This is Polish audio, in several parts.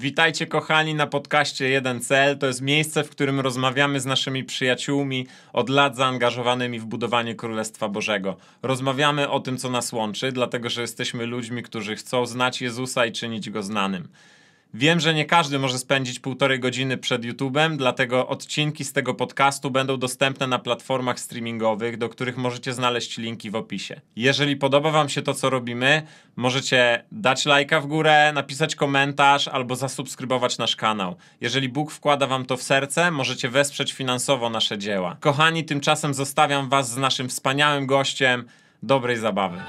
Witajcie kochani na podcaście Jeden Cel. To jest miejsce, w którym rozmawiamy z naszymi przyjaciółmi od lat zaangażowanymi w budowanie Królestwa Bożego. Rozmawiamy o tym, co nas łączy, dlatego że jesteśmy ludźmi, którzy chcą znać Jezusa i czynić Go znanym. Wiem, że nie każdy może spędzić półtorej godziny przed YouTube'em, dlatego odcinki z tego podcastu będą dostępne na platformach streamingowych, do których możecie znaleźć linki w opisie. Jeżeli podoba Wam się to, co robimy, możecie dać lajka w górę, napisać komentarz albo zasubskrybować nasz kanał. Jeżeli Bóg wkłada Wam to w serce, możecie wesprzeć finansowo nasze dzieła. Kochani, tymczasem zostawiam Was z naszym wspaniałym gościem. Dobrej zabawy.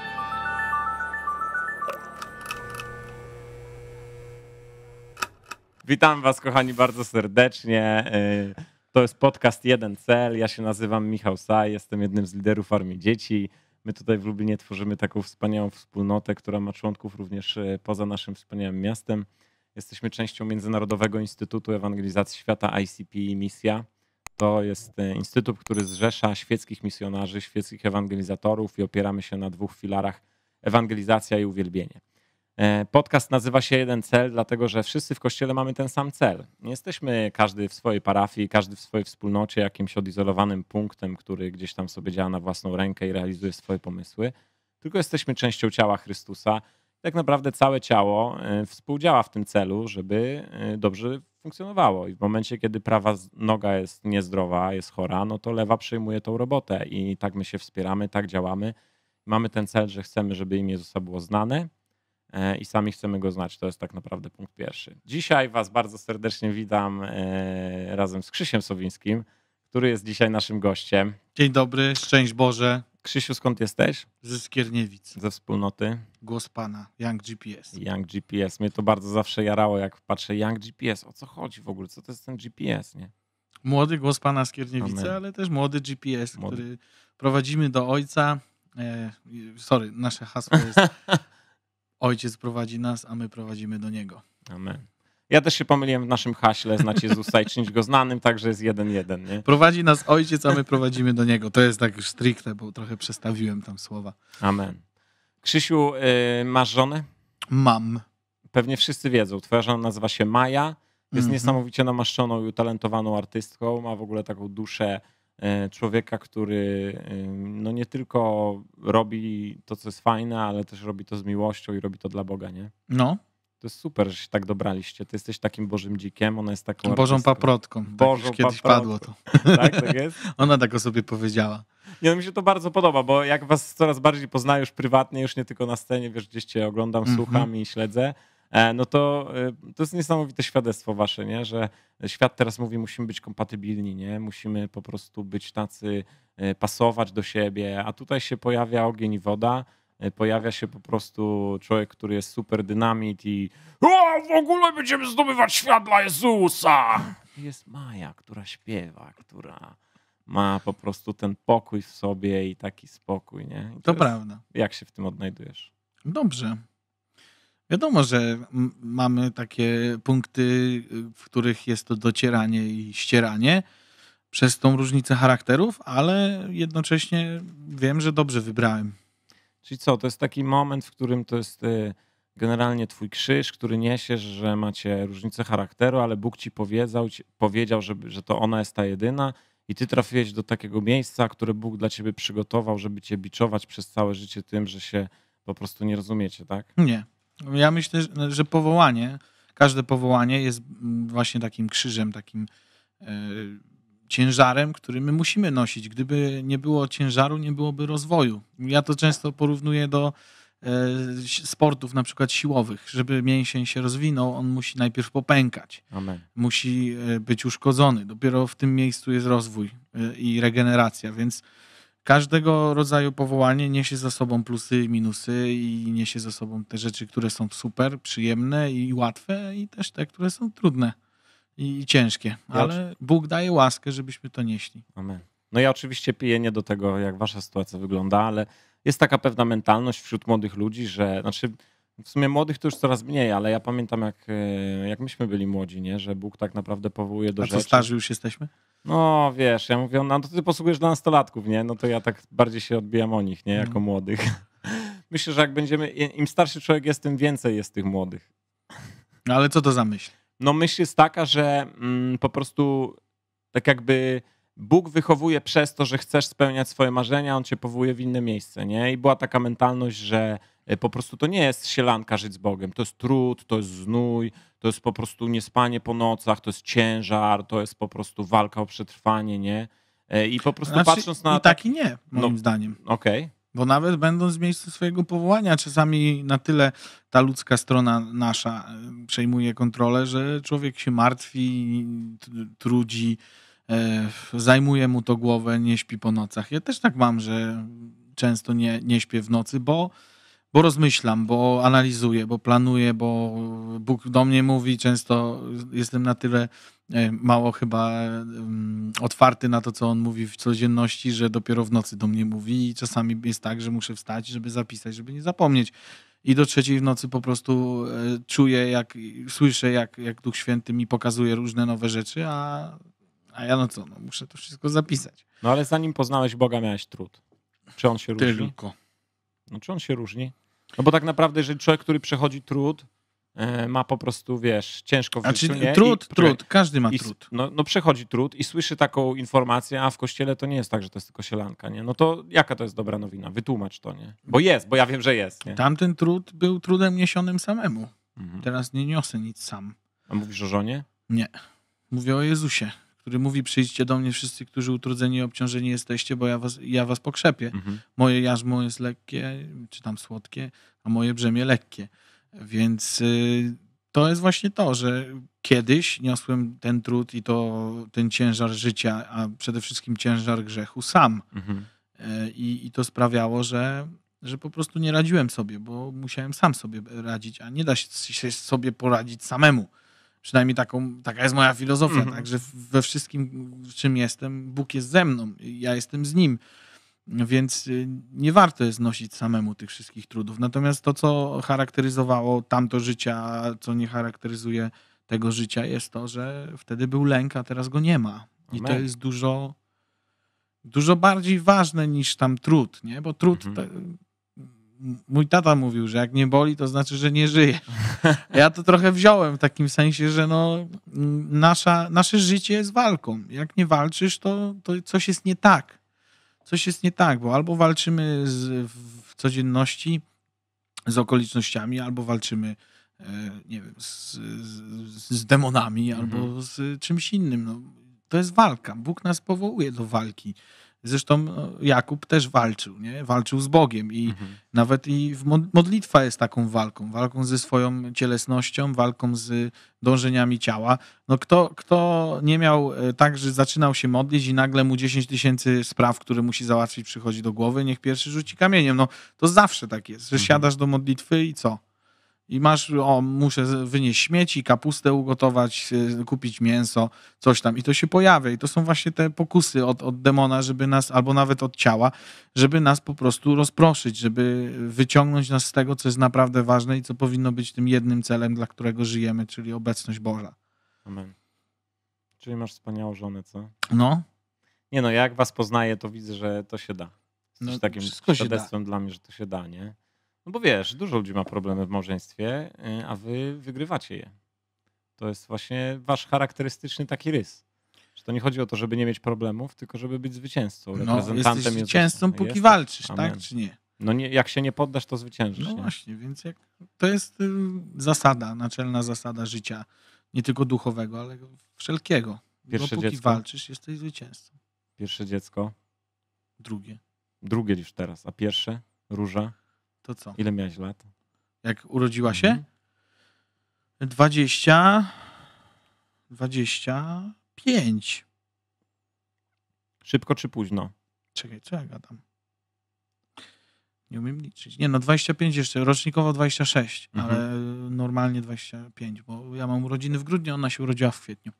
Witam Was, kochani, bardzo serdecznie. Y, to jest podcast Jeden Cel. Ja się nazywam Michał Saj, jestem jednym z liderów Armii Dzieci. My tutaj w Lublinie tworzymy taką wspaniałą wspólnotę, która ma członków również y, poza naszym wspaniałym miastem. Jesteśmy częścią Międzynarodowego Instytutu Ewangelizacji Świata ICP Misja. To jest y, instytut, który zrzesza świeckich misjonarzy, świeckich ewangelizatorów i opieramy się na dwóch filarach ewangelizacja i uwielbienie. E, podcast nazywa się Jeden Cel, dlatego że wszyscy w kościele mamy ten sam cel. Nie jesteśmy każdy w swojej parafii, każdy w swojej wspólnocie jakimś odizolowanym punktem, który gdzieś tam sobie działa na własną rękę i realizuje swoje pomysły, tylko jesteśmy częścią ciała Chrystusa. Tak naprawdę całe ciało e, współdziała w tym celu, żeby e, dobrze funkcjonowało. I w momencie, kiedy prawa noga jest niezdrowa, jest chora, no to lewa przejmuje tą robotę i tak my się wspieramy, tak działamy. Mamy ten cel, że chcemy, żeby imię Jezusa było znane, E, i sami chcemy go znać. To jest tak naprawdę punkt pierwszy. Dzisiaj Was bardzo serdecznie witam e, razem z Krzysiem Sowińskim, który jest dzisiaj naszym gościem. Dzień dobry, szczęść Boże. Krzysiu, skąd jesteś? Ze Skierniewic. Ze wspólnoty? Głos Pana, Young GPS. Young GPS. Mnie to bardzo zawsze jarało, jak patrzę Young GPS. O co chodzi w ogóle? Co to jest ten GPS, nie? Młody głos Pana Skierniewicy, Amen. ale też młody GPS, młody. który prowadzimy do Ojca. E, sorry, nasze hasło jest Ojciec prowadzi nas, a my prowadzimy do Niego. Amen. Ja też się pomyliłem w naszym haśle, znaczy Jezusa i czynić go znanym, także jest jeden jeden. Nie? Prowadzi nas Ojciec, a my prowadzimy do Niego. To jest tak już stricte, bo trochę przestawiłem tam słowa. Amen. Krzysiu, yy, masz żonę? Mam. Pewnie wszyscy wiedzą. Twoja żona nazywa się Maja. Jest mm -hmm. niesamowicie namaszczoną i utalentowaną artystką. Ma w ogóle taką duszę E, człowieka, który e, no nie tylko robi to, co jest fajne, ale też robi to z miłością i robi to dla Boga, nie? No. To jest super, że się tak dobraliście. Ty jesteś takim Bożym dzikiem, ona jest taką. Bożą artystką. paprotką. Tak Bożą tak, kiedyś paprotką. padło to. tak, tak jest. ona tak o sobie powiedziała. Nie, no mi się to bardzo podoba, bo jak was coraz bardziej poznaję już prywatnie, już nie tylko na scenie, wiesz, gdzieś cię oglądam, mm -hmm. słucham i śledzę, E, no to e, to jest niesamowite świadectwo wasze, nie? że świat teraz mówi, musimy być kompatybilni, nie? musimy po prostu być tacy, e, pasować do siebie, a tutaj się pojawia ogień i woda, pojawia się po prostu człowiek, który jest super dynamit i o, w ogóle będziemy zdobywać świat dla Jezusa. Jest Maja, która śpiewa, która ma po prostu ten pokój w sobie i taki spokój, nie? I to, to prawda. Jak się w tym odnajdujesz? Dobrze. Wiadomo, że mamy takie punkty, y, w których jest to docieranie i ścieranie przez tą różnicę charakterów, ale jednocześnie wiem, że dobrze wybrałem. Czyli co, to jest taki moment, w którym to jest y, generalnie twój krzyż, który niesiesz, że macie różnicę charakteru, ale Bóg ci powiedział, powiedział że, że to ona jest ta jedyna i ty trafiłeś do takiego miejsca, które Bóg dla ciebie przygotował, żeby cię biczować przez całe życie tym, że się po prostu nie rozumiecie, tak? Nie. Ja myślę, że powołanie, każde powołanie jest właśnie takim krzyżem, takim e, ciężarem, który my musimy nosić. Gdyby nie było ciężaru, nie byłoby rozwoju. Ja to często porównuję do e, sportów na przykład siłowych. Żeby mięsień się rozwinął, on musi najpierw popękać. Amen. Musi e, być uszkodzony. Dopiero w tym miejscu jest rozwój i regeneracja, więc każdego rodzaju powołanie niesie za sobą plusy i minusy i niesie za sobą te rzeczy, które są super, przyjemne i łatwe i też te, które są trudne i, ciężkie. Ale Bóg daje łaskę, żebyśmy to nieśli. Amen. No ja oczywiście piję nie do tego, jak wasza sytuacja wygląda, ale jest taka pewna mentalność wśród młodych ludzi, że znaczy w sumie młodych to już coraz mniej, ale ja pamiętam, jak, e, jak myśmy byli młodzi, nie? że Bóg tak naprawdę powołuje do A rzeczy. A co starzy już jesteśmy? No wiesz, ja mówię, no to ty posługujesz dla nastolatków, nie? No to ja tak bardziej się odbijam o nich, nie? Jako no. młodych. Myślę, że jak będziemy, im starszy człowiek jest, tym więcej jest tych młodych. No ale co to za myśl? No myśl jest taka, że mm, po prostu tak jakby Bóg wychowuje przez to, że chcesz spełniać swoje marzenia, On cię powołuje w inne miejsce, nie? I była taka mentalność, że E, po prostu to nie jest sielanka żyć z Bogiem. To jest trud, to jest znój, to jest po prostu niespanie po nocach, to jest ciężar, to jest po prostu walka o przetrwanie, nie? E, I po prostu znaczy, patrząc na. I tak i nie, no. moim no, zdaniem. Okej. Okay. Bo nawet będąc w miejscu swojego powołania, czasami na tyle ta ludzka strona nasza e, przejmuje kontrolę, że człowiek się martwi, trudzi, zajmuje mu to głowę, nie śpi po nocach. Ja też tak mam, że często nie, nie śpię w nocy, bo bo rozmyślam, bo analizuję, bo planuję, bo Bóg do mnie mówi, często jestem na tyle e, mało chyba e, mm, otwarty na to, co on mówi w codzienności, że dopiero w nocy do mnie mówi i czasami jest tak, że muszę wstać, żeby zapisać, żeby nie zapomnieć. I do trzeciej w nocy po prostu e, czuję, jak słyszę, jak, jak Duch Święty mi pokazuje różne nowe rzeczy, a, a ja no co, no, muszę to wszystko zapisać. No ale zanim poznałeś Boga, miałeś trud. Czy on się Tylko. różni? Tylko. No czy on się różni? No bo tak naprawdę, jeżeli człowiek, który przechodzi trud, e, ma po prostu, wiesz, ciężko w a znaczy, życiu. Trud, I, trud, każdy ma i, trud. No, no przechodzi trud i słyszy taką informację, a w kościele to nie jest tak, że to jest tylko sielanka, nie? No to jaka to jest dobra nowina? Wytłumacz to, nie? Bo jest, bo ja wiem, że jest. Nie? Tamten trud był trudem niesionym samemu. Mhm. Teraz nie niosę nic sam. A mówisz o żonie? Nie. Mówię o Jezusie który mówi przyjdźcie do mnie wszyscy, którzy utrudzeni i obciążeni jesteście, bo ja was, ja was pokrzepię. Mhm. Moje jarzmo jest lekkie, czy tam słodkie, a moje brzemię lekkie. Więc y, to jest właśnie to, że kiedyś niosłem ten trud i to ten ciężar życia, a przede wszystkim ciężar grzechu sam. Mhm. E, I, I to sprawiało, że, że po prostu nie radziłem sobie, bo musiałem sam sobie radzić, a nie da się sobie poradzić samemu. Przynajmniej taką, taka jest moja filozofia, mhm. także tak, że we wszystkim, w czym jestem, Bóg jest ze mną, ja jestem z Nim. Więc y, nie warto jest nosić samemu tych wszystkich trudów. Natomiast to, co charakteryzowało tamto życie, a co nie charakteryzuje tego życia, jest to, że wtedy był lęk, a teraz go nie ma. I Amen. to jest dużo, dużo bardziej ważne niż tam trud, nie? bo trud, mhm mój tata mówił, że jak nie boli, to znaczy, że nie żyje. Ja to trochę wziąłem w takim sensie, że no, nasza, nasze życie jest walką. Jak nie walczysz, to, to coś jest nie tak. Coś jest nie tak, bo albo walczymy z, w codzienności z okolicznościami, albo walczymy e, nie wiem, z, z, z demonami, mhm. albo z czymś innym. No, to jest walka. Bóg nas powołuje do walki. Zresztą e, Jakub też walczył, nie? walczył z Bogiem i mhm. nawet i modlitwa jest taką walką, walką ze swoją cielesnością, walką z dążeniami ciała. No kto, kto nie miał e, tak, że zaczynał się modlić i nagle mu 10 tysięcy spraw, które musi załatwić, przychodzi do głowy, niech pierwszy rzuci kamieniem. No to zawsze tak jest, że mhm. siadasz do modlitwy i co? i masz, o, muszę wynieść śmieci, kapustę ugotować, e, kupić mięso, coś tam. I to się pojawia. I to są właśnie te pokusy od, od demona, żeby nas, albo nawet od ciała, żeby nas po prostu rozproszyć, żeby wyciągnąć nas z tego, co jest naprawdę ważne i co powinno być tym jednym celem, dla którego żyjemy, czyli obecność Boża. Amen. Czyli masz wspaniałą żonę, co? No. Nie no, jak was poznaję, to widzę, że to się da. Z no, takim świadectwem się da. dla mnie, że to się da, nie? No bo wiesz, dużo ludzi ma problemy w małżeństwie, y, a wy wygrywacie je. To jest właśnie wasz charakterystyczny taki rys. Że to nie chodzi o to, żeby nie mieć problemów, tylko żeby być zwycięzcą, no, zwycięstwem. No, jesteś zwycięzcą, póki jest, tak. walczysz, tak, amen. tak czy nie? No nie, jak się nie poddasz, to zwyciężysz. No nie? właśnie, więc jak, to jest y, zasada, naczelna zasada życia, nie tylko duchowego, ale wszelkiego. Pierwsze dziecko? walczysz, jesteś zwycięzcą. Pierwsze dziecko? Drugie. Drugie już teraz, a pierwsze? Róża? To co? Ile miałeś lat? Jak urodziła się? Mhm. Dwadzieścia, dwadzieścia pięć. Szybko czy późno? Czekaj, co ja gadam? Nie umiem liczyć. Nie, no 25 jeszcze, rocznikowo 26, mhm. ale normalnie 25, bo ja mam urodziny w grudniu, ona się urodziła w kwietniu.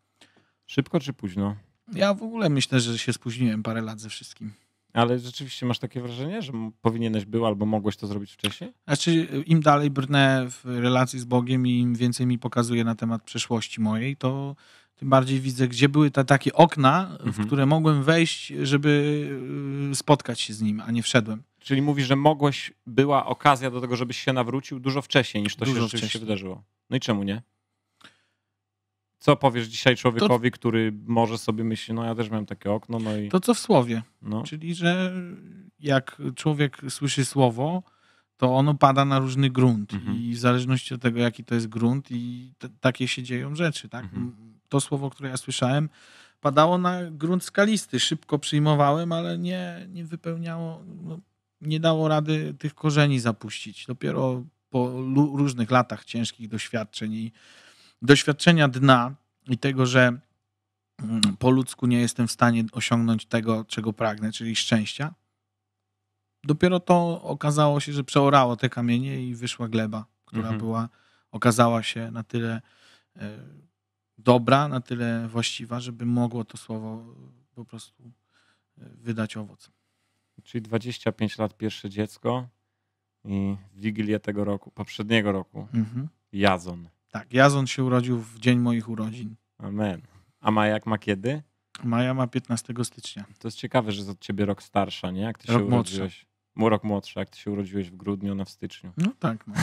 Szybko czy późno? Ja w ogóle myślę, że się spóźniłem parę lat ze wszystkim. Ale rzeczywiście masz takie wrażenie, że powinieneś był albo mogłeś to zrobić wcześniej? Znaczy, im dalej brnę w relacji z Bogiem i im więcej mi pokazuje na temat przeszłości mojej, to tym bardziej widzę, gdzie były te takie okna, mhm. w które mogłem wejść, żeby y, spotkać się z Nim, a nie wszedłem. Czyli mówisz, że mogłeś, była okazja do tego, żebyś się nawrócił dużo wcześniej niż to dużo się rzeczywiście wcześniej. wydarzyło. No i czemu nie? co powiesz dzisiaj człowiekowi, to... który może sobie myśli, no ja też miałem takie okno, no i... To co w słowie, no. czyli że jak człowiek słyszy słowo, to ono pada na różny grunt mhm. i w zależności od tego, jaki to jest grunt i t- takie się dzieją rzeczy, tak? Mhm. To słowo, które ja słyszałem, padało na grunt skalisty, szybko przyjmowałem, ale nie, nie wypełniało, no, nie dało rady tych korzeni zapuścić. Dopiero po lu- różnych latach ciężkich doświadczeń i doświadczenia dna i tego, że mm, po ludzku nie jestem w stanie osiągnąć tego, czego pragnę, czyli szczęścia, dopiero to okazało się, że przeorało te kamienie i wyszła gleba, która mhm. była, okazała się na tyle e, dobra, na tyle właściwa, żeby mogło to słowo po prostu e, wydać owoc. Czyli 25 lat pierwsze dziecko i w tego roku, poprzedniego roku, mhm. Jazon. Tak, Jazon się urodził w dzień moich urodzin. Amen. A Majak ma kiedy? Maja ma 15 stycznia. To jest ciekawe, że jest od ciebie rok starsza, nie? Jak ty rok się urodziłeś. Mu Rok młodszy, jak ty się urodziłeś w grudniu, na no w styczniu. No tak. No.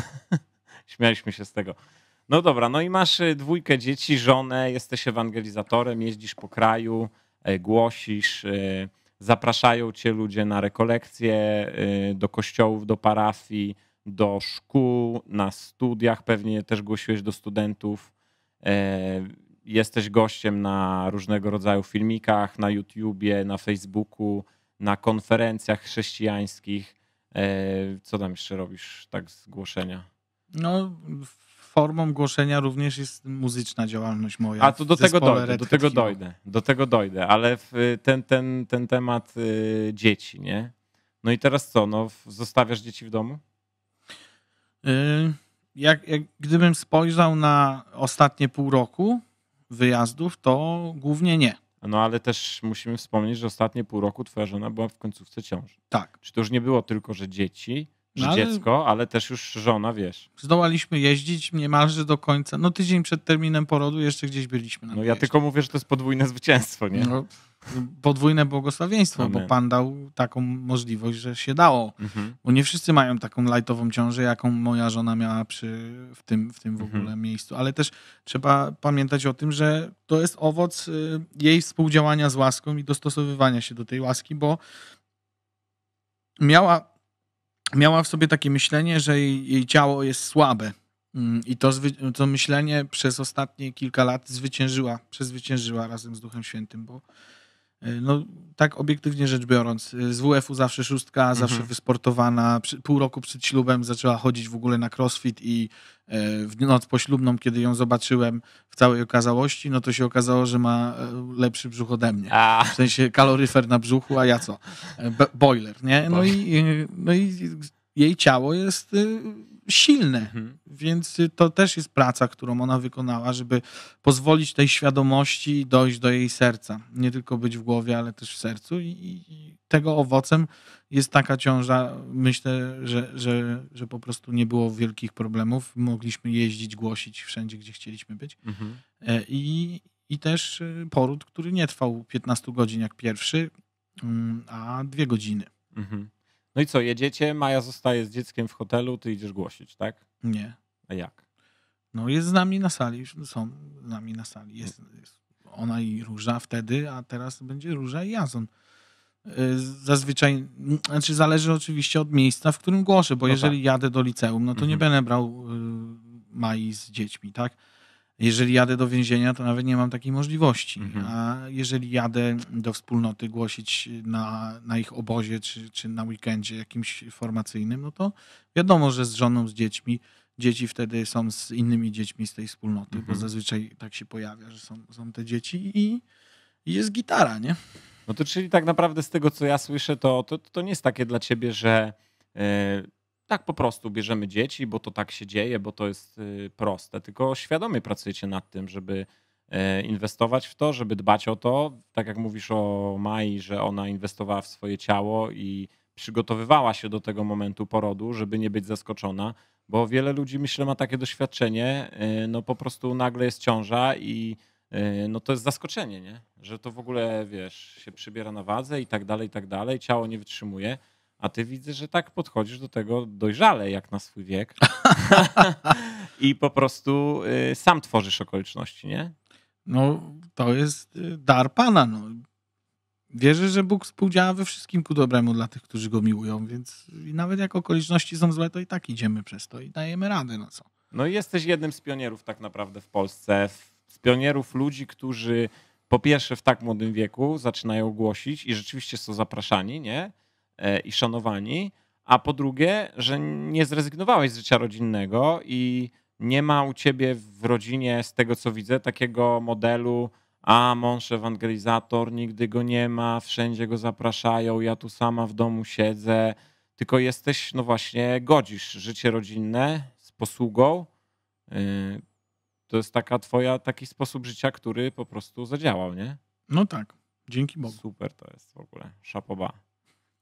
Śmialiśmy się z tego. No dobra, no i masz y, dwójkę dzieci, żonę, jesteś ewangelizatorem, jeździsz po kraju, e, głosisz, e, zapraszają cię ludzie na rekolekcje e, do kościołów, do parafii do szkół, na studiach, pewnie też głosiłeś do studentów. E, jesteś gościem na różnego rodzaju filmikach, na YouTubie, na Facebooku, na konferencjach chrześcijańskich. E, co tam jeszcze robisz tak z głoszenia? No, formą głoszenia również jest muzyczna działalność moja. A to do tego dojdę, do tego dojdę, do tego dojdę, ale ten, ten, ten temat y, dzieci, nie? No i teraz co, no zostawiasz dzieci w domu? Y, jak, jak, gdybym spojrzał na ostatnie pół roku wyjazdów, to głównie nie. No ale też musimy wspomnieć, że ostatnie pół roku twoja żona była w końcówce ciąży. Tak. Czy to już nie było tylko, że dzieci, że no, ale dziecko, ale też już żona, wiesz. Zdołaliśmy jeździć niemalże do końca. No tydzień przed terminem porodu jeszcze gdzieś byliśmy. No ja tylko mówię, że to jest podwójne zwycięstwo, nie? No, podwójne błogosławieństwo, Amen. bo Pan dał taką możliwość, że się dało. Mhm. Bo nie wszyscy mają taką lajtową ciążę, jaką moja żona miała przy, w tym, w tym w mhm. ogóle mhm. miejscu. Ale też trzeba pamiętać o tym, że to jest owoc y, jej współdziałania z łaską i dostosowywania się do tej łaski, bo miała, miała w sobie takie myślenie, że jej, jej ciało jest słabe. Mm, I to, to myślenie przez ostatnie kilka lat zwyciężyła, przezwyciężyła razem z Duchem Świętym, bo E, no tak obiektywnie rzecz biorąc, e, z WF-u zawsze szóstka, mhm. zawsze wysportowana, pół roku przed ślubem zaczęła chodzić w ogóle na crossfit i e, w noc poślubną, kiedy ją zobaczyłem w całej okazałości, no to się okazało, że ma lepszy brzuch ode mnie. A. W sensie kaloryfer na brzuchu, a ja co? Boiler, nie? No i, no i jej ciało jest silne. Mhm. Więc to też jest praca, którą ona wykonała, żeby pozwolić tej świadomości dojść do jej serca. Nie tylko być w głowie, ale też w sercu. I, i tego owocem jest taka ciąża. Myślę, że, że, że po prostu nie było wielkich problemów. Mogliśmy jeździć, głosić wszędzie, gdzie chcieliśmy być. Mhm. E, I, I też e, poród, który nie trwał 15 godzin jak pierwszy, mm, a dwie godziny. Mhm. No i co, jedziecie, Maja zostaje z dzieckiem w hotelu, ty idziesz głosić, tak? Nie. A jak? No jest z nami na sali, są z nami na sali. Jest, jest ona i Róża wtedy, a teraz będzie Róża i Jason. Y, zazwyczaj, znaczy zależy oczywiście od miejsca, w którym głoszę, bo no jeżeli tak. jadę do liceum, no to mhm. nie będę brał y, Mai z dziećmi, tak? Jeżeli jadę do więzienia, to nawet nie mam takiej możliwości. Mhm. A jeżeli jadę do wspólnoty głosić na, na ich obozie czy, czy na weekendzie jakimś formacyjnym, no to wiadomo, że z żoną, z dziećmi, dzieci wtedy są z innymi dziećmi z tej wspólnoty, mhm. bo zazwyczaj tak się pojawia, że są, są te dzieci i, i jest gitara, nie? No to czyli tak naprawdę z tego, co ja słyszę, to, to, to nie jest takie dla ciebie, że e, tak po prostu bierzemy dzieci, bo to tak się dzieje, bo to jest y, proste, tylko świadomie pracujecie nad tym, żeby e, inwestować w to, żeby dbać o to. Tak jak mówisz o Mai, że ona inwestowała w swoje ciało i przygotowywała się do tego momentu porodu, żeby nie być zaskoczona, bo wiele ludzi, myślę, ma takie doświadczenie, e, no po prostu nagle jest ciąża i e, no to jest zaskoczenie, nie? Że to w ogóle, wiesz, się przybiera na wadze i tak dalej, i tak dalej, ciało nie wytrzymuje. A ty widzę, że tak podchodzisz do tego dojrzale, jak na swój wiek. I po prostu y, sam tworzysz okoliczności, nie? No, to jest y, dar Pana. No. Wierzę, że Bóg współdziała we wszystkim ku dobremu dla tych, którzy Go miłują, więc nawet jak okoliczności są złe, to i tak idziemy przez to i dajemy rady, no co. No i jesteś jednym z pionierów tak naprawdę w Polsce, z pionierów ludzi, którzy po pierwsze w tak młodym wieku zaczynają głosić i rzeczywiście są zapraszani, nie? E, i szanowani, a po drugie, że nie zrezygnowałeś z życia rodzinnego i nie ma u ciebie w rodzinie, z tego co widzę, takiego modelu, a mąż ewangelizator, nigdy go nie ma, wszędzie go zapraszają, ja tu sama w domu siedzę, tylko jesteś, no właśnie, godzisz życie rodzinne z posługą. Y, to jest taka twoja, taki sposób życia, który po prostu zadziałał, nie? No tak, dzięki Bogu. Super to jest w ogóle, szapoba.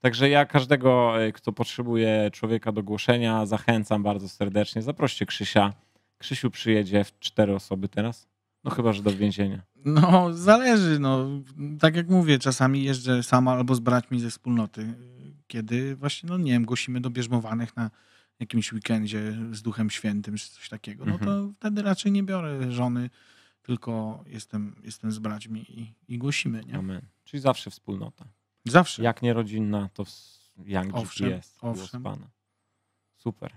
Także ja każdego, y, kto potrzebuje człowieka do głoszenia, zachęcam bardzo serdecznie. Zaproście Krzysia. Krzysiu przyjedzie w cztery osoby teraz. No chyba, że do więzienia. No, zależy. No. Tak jak mówię, czasami jeżdżę sama albo z braćmi ze wspólnoty, kiedy właśnie, no nie wiem, głosimy do bierzmowanych na jakimś weekendzie z Duchem Świętym czy coś takiego, no to mhm. wtedy raczej nie biorę żony, tylko jestem, jestem z braćmi i, i głosimy, nie? Amen. Czyli zawsze wspólnota. Zawsze. Jak nie rodzinna, to jak owszem, GPS. Owszem. Pana. Super.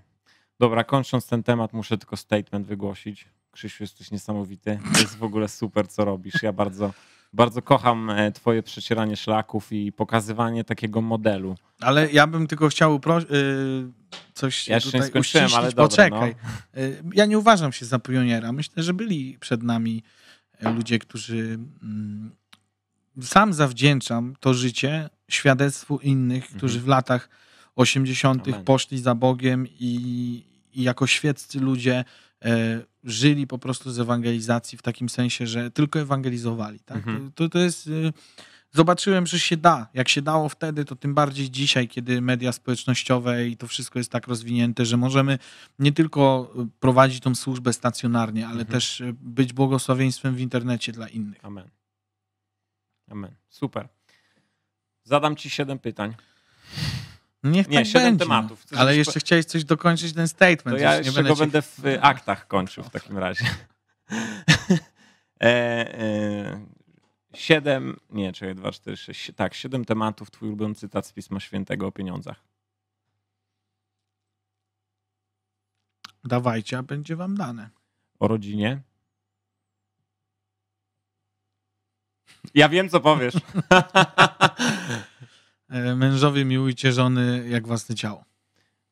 Dobra, kończąc ten temat, muszę tylko statement wygłosić. Krzysiu, jesteś niesamowity. To jest w ogóle super, co robisz. Ja bardzo, bardzo kocham e, twoje przecieranie szlaków i pokazywanie takiego modelu. Ale ja bym tylko chciał pro... Y, coś ja jeszcze tutaj nie skończyłem, ale dobra, no. Poczekaj. No. Ja nie uważam się za pioniera. Myślę, że byli przed nami e, ludzie, którzy mm, sam zawdzięczam to życie świadectwu innych, mhm. którzy w latach 80. poszli za Bogiem i, i jako świeccy ludzie e, żyli po prostu z ewangelizacji w takim sensie, że tylko ewangelizowali. Tak? Mhm. To, to jest. E, zobaczyłem, że się da. Jak się dało wtedy, to tym bardziej dzisiaj, kiedy media społecznościowe i to wszystko jest tak rozwinięte, że możemy nie tylko y, prowadzić tą służbę stacjonarnie, ale mhm. też y, być błogosławieństwem w internecie dla innych. Amen. Amen. Super. Zadam ci siedem pytań. Niech nie, tak siedem będzie. tematów. Chcesz Ale jeszcze po... chciałeś coś dokończyć, ten statement. To ja jeszcze będę go ci... będę w aktach kończył w takim razie. e, e, siedem, nie, czekaj, dwa, cztery, sześć, tak, siedem tematów, twój ulubiony cytat z Pisma Świętego o pieniądzach. Dawajcie, a będzie wam dane. O rodzinie? Ja wiem, co powiesz. E, mężowie, miłujcie żony jak własne ciało.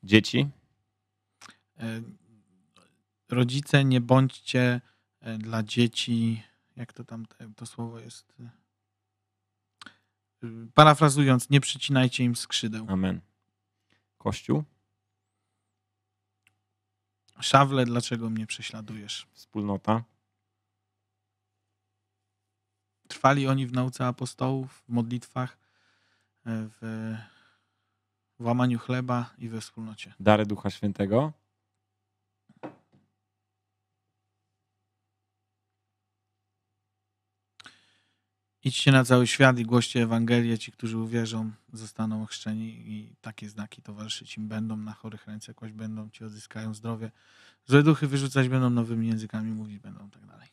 Dzieci? E, rodzice, nie bądźcie e, dla dzieci, jak to tam to słowo jest? Parafrazując, nie przycinajcie im skrzydeł. Amen. Kościół? Szawle, dlaczego mnie prześladujesz? Wspólnota? trwali oni w nauce apostołów, w modlitwach, e, w, w łamaniu chleba i we wspólnocie. Dary Ducha Świętego. Idźcie na cały świat i głoście Ewangelię. Ci, którzy uwierzą, zostaną ochrzczeni i takie znaki towarzyszyć im będą. Na chorych ręce jakoś będą, ci odzyskają zdrowie. Złe duchy wyrzucać będą, nowymi językami mówić będą tak dalej.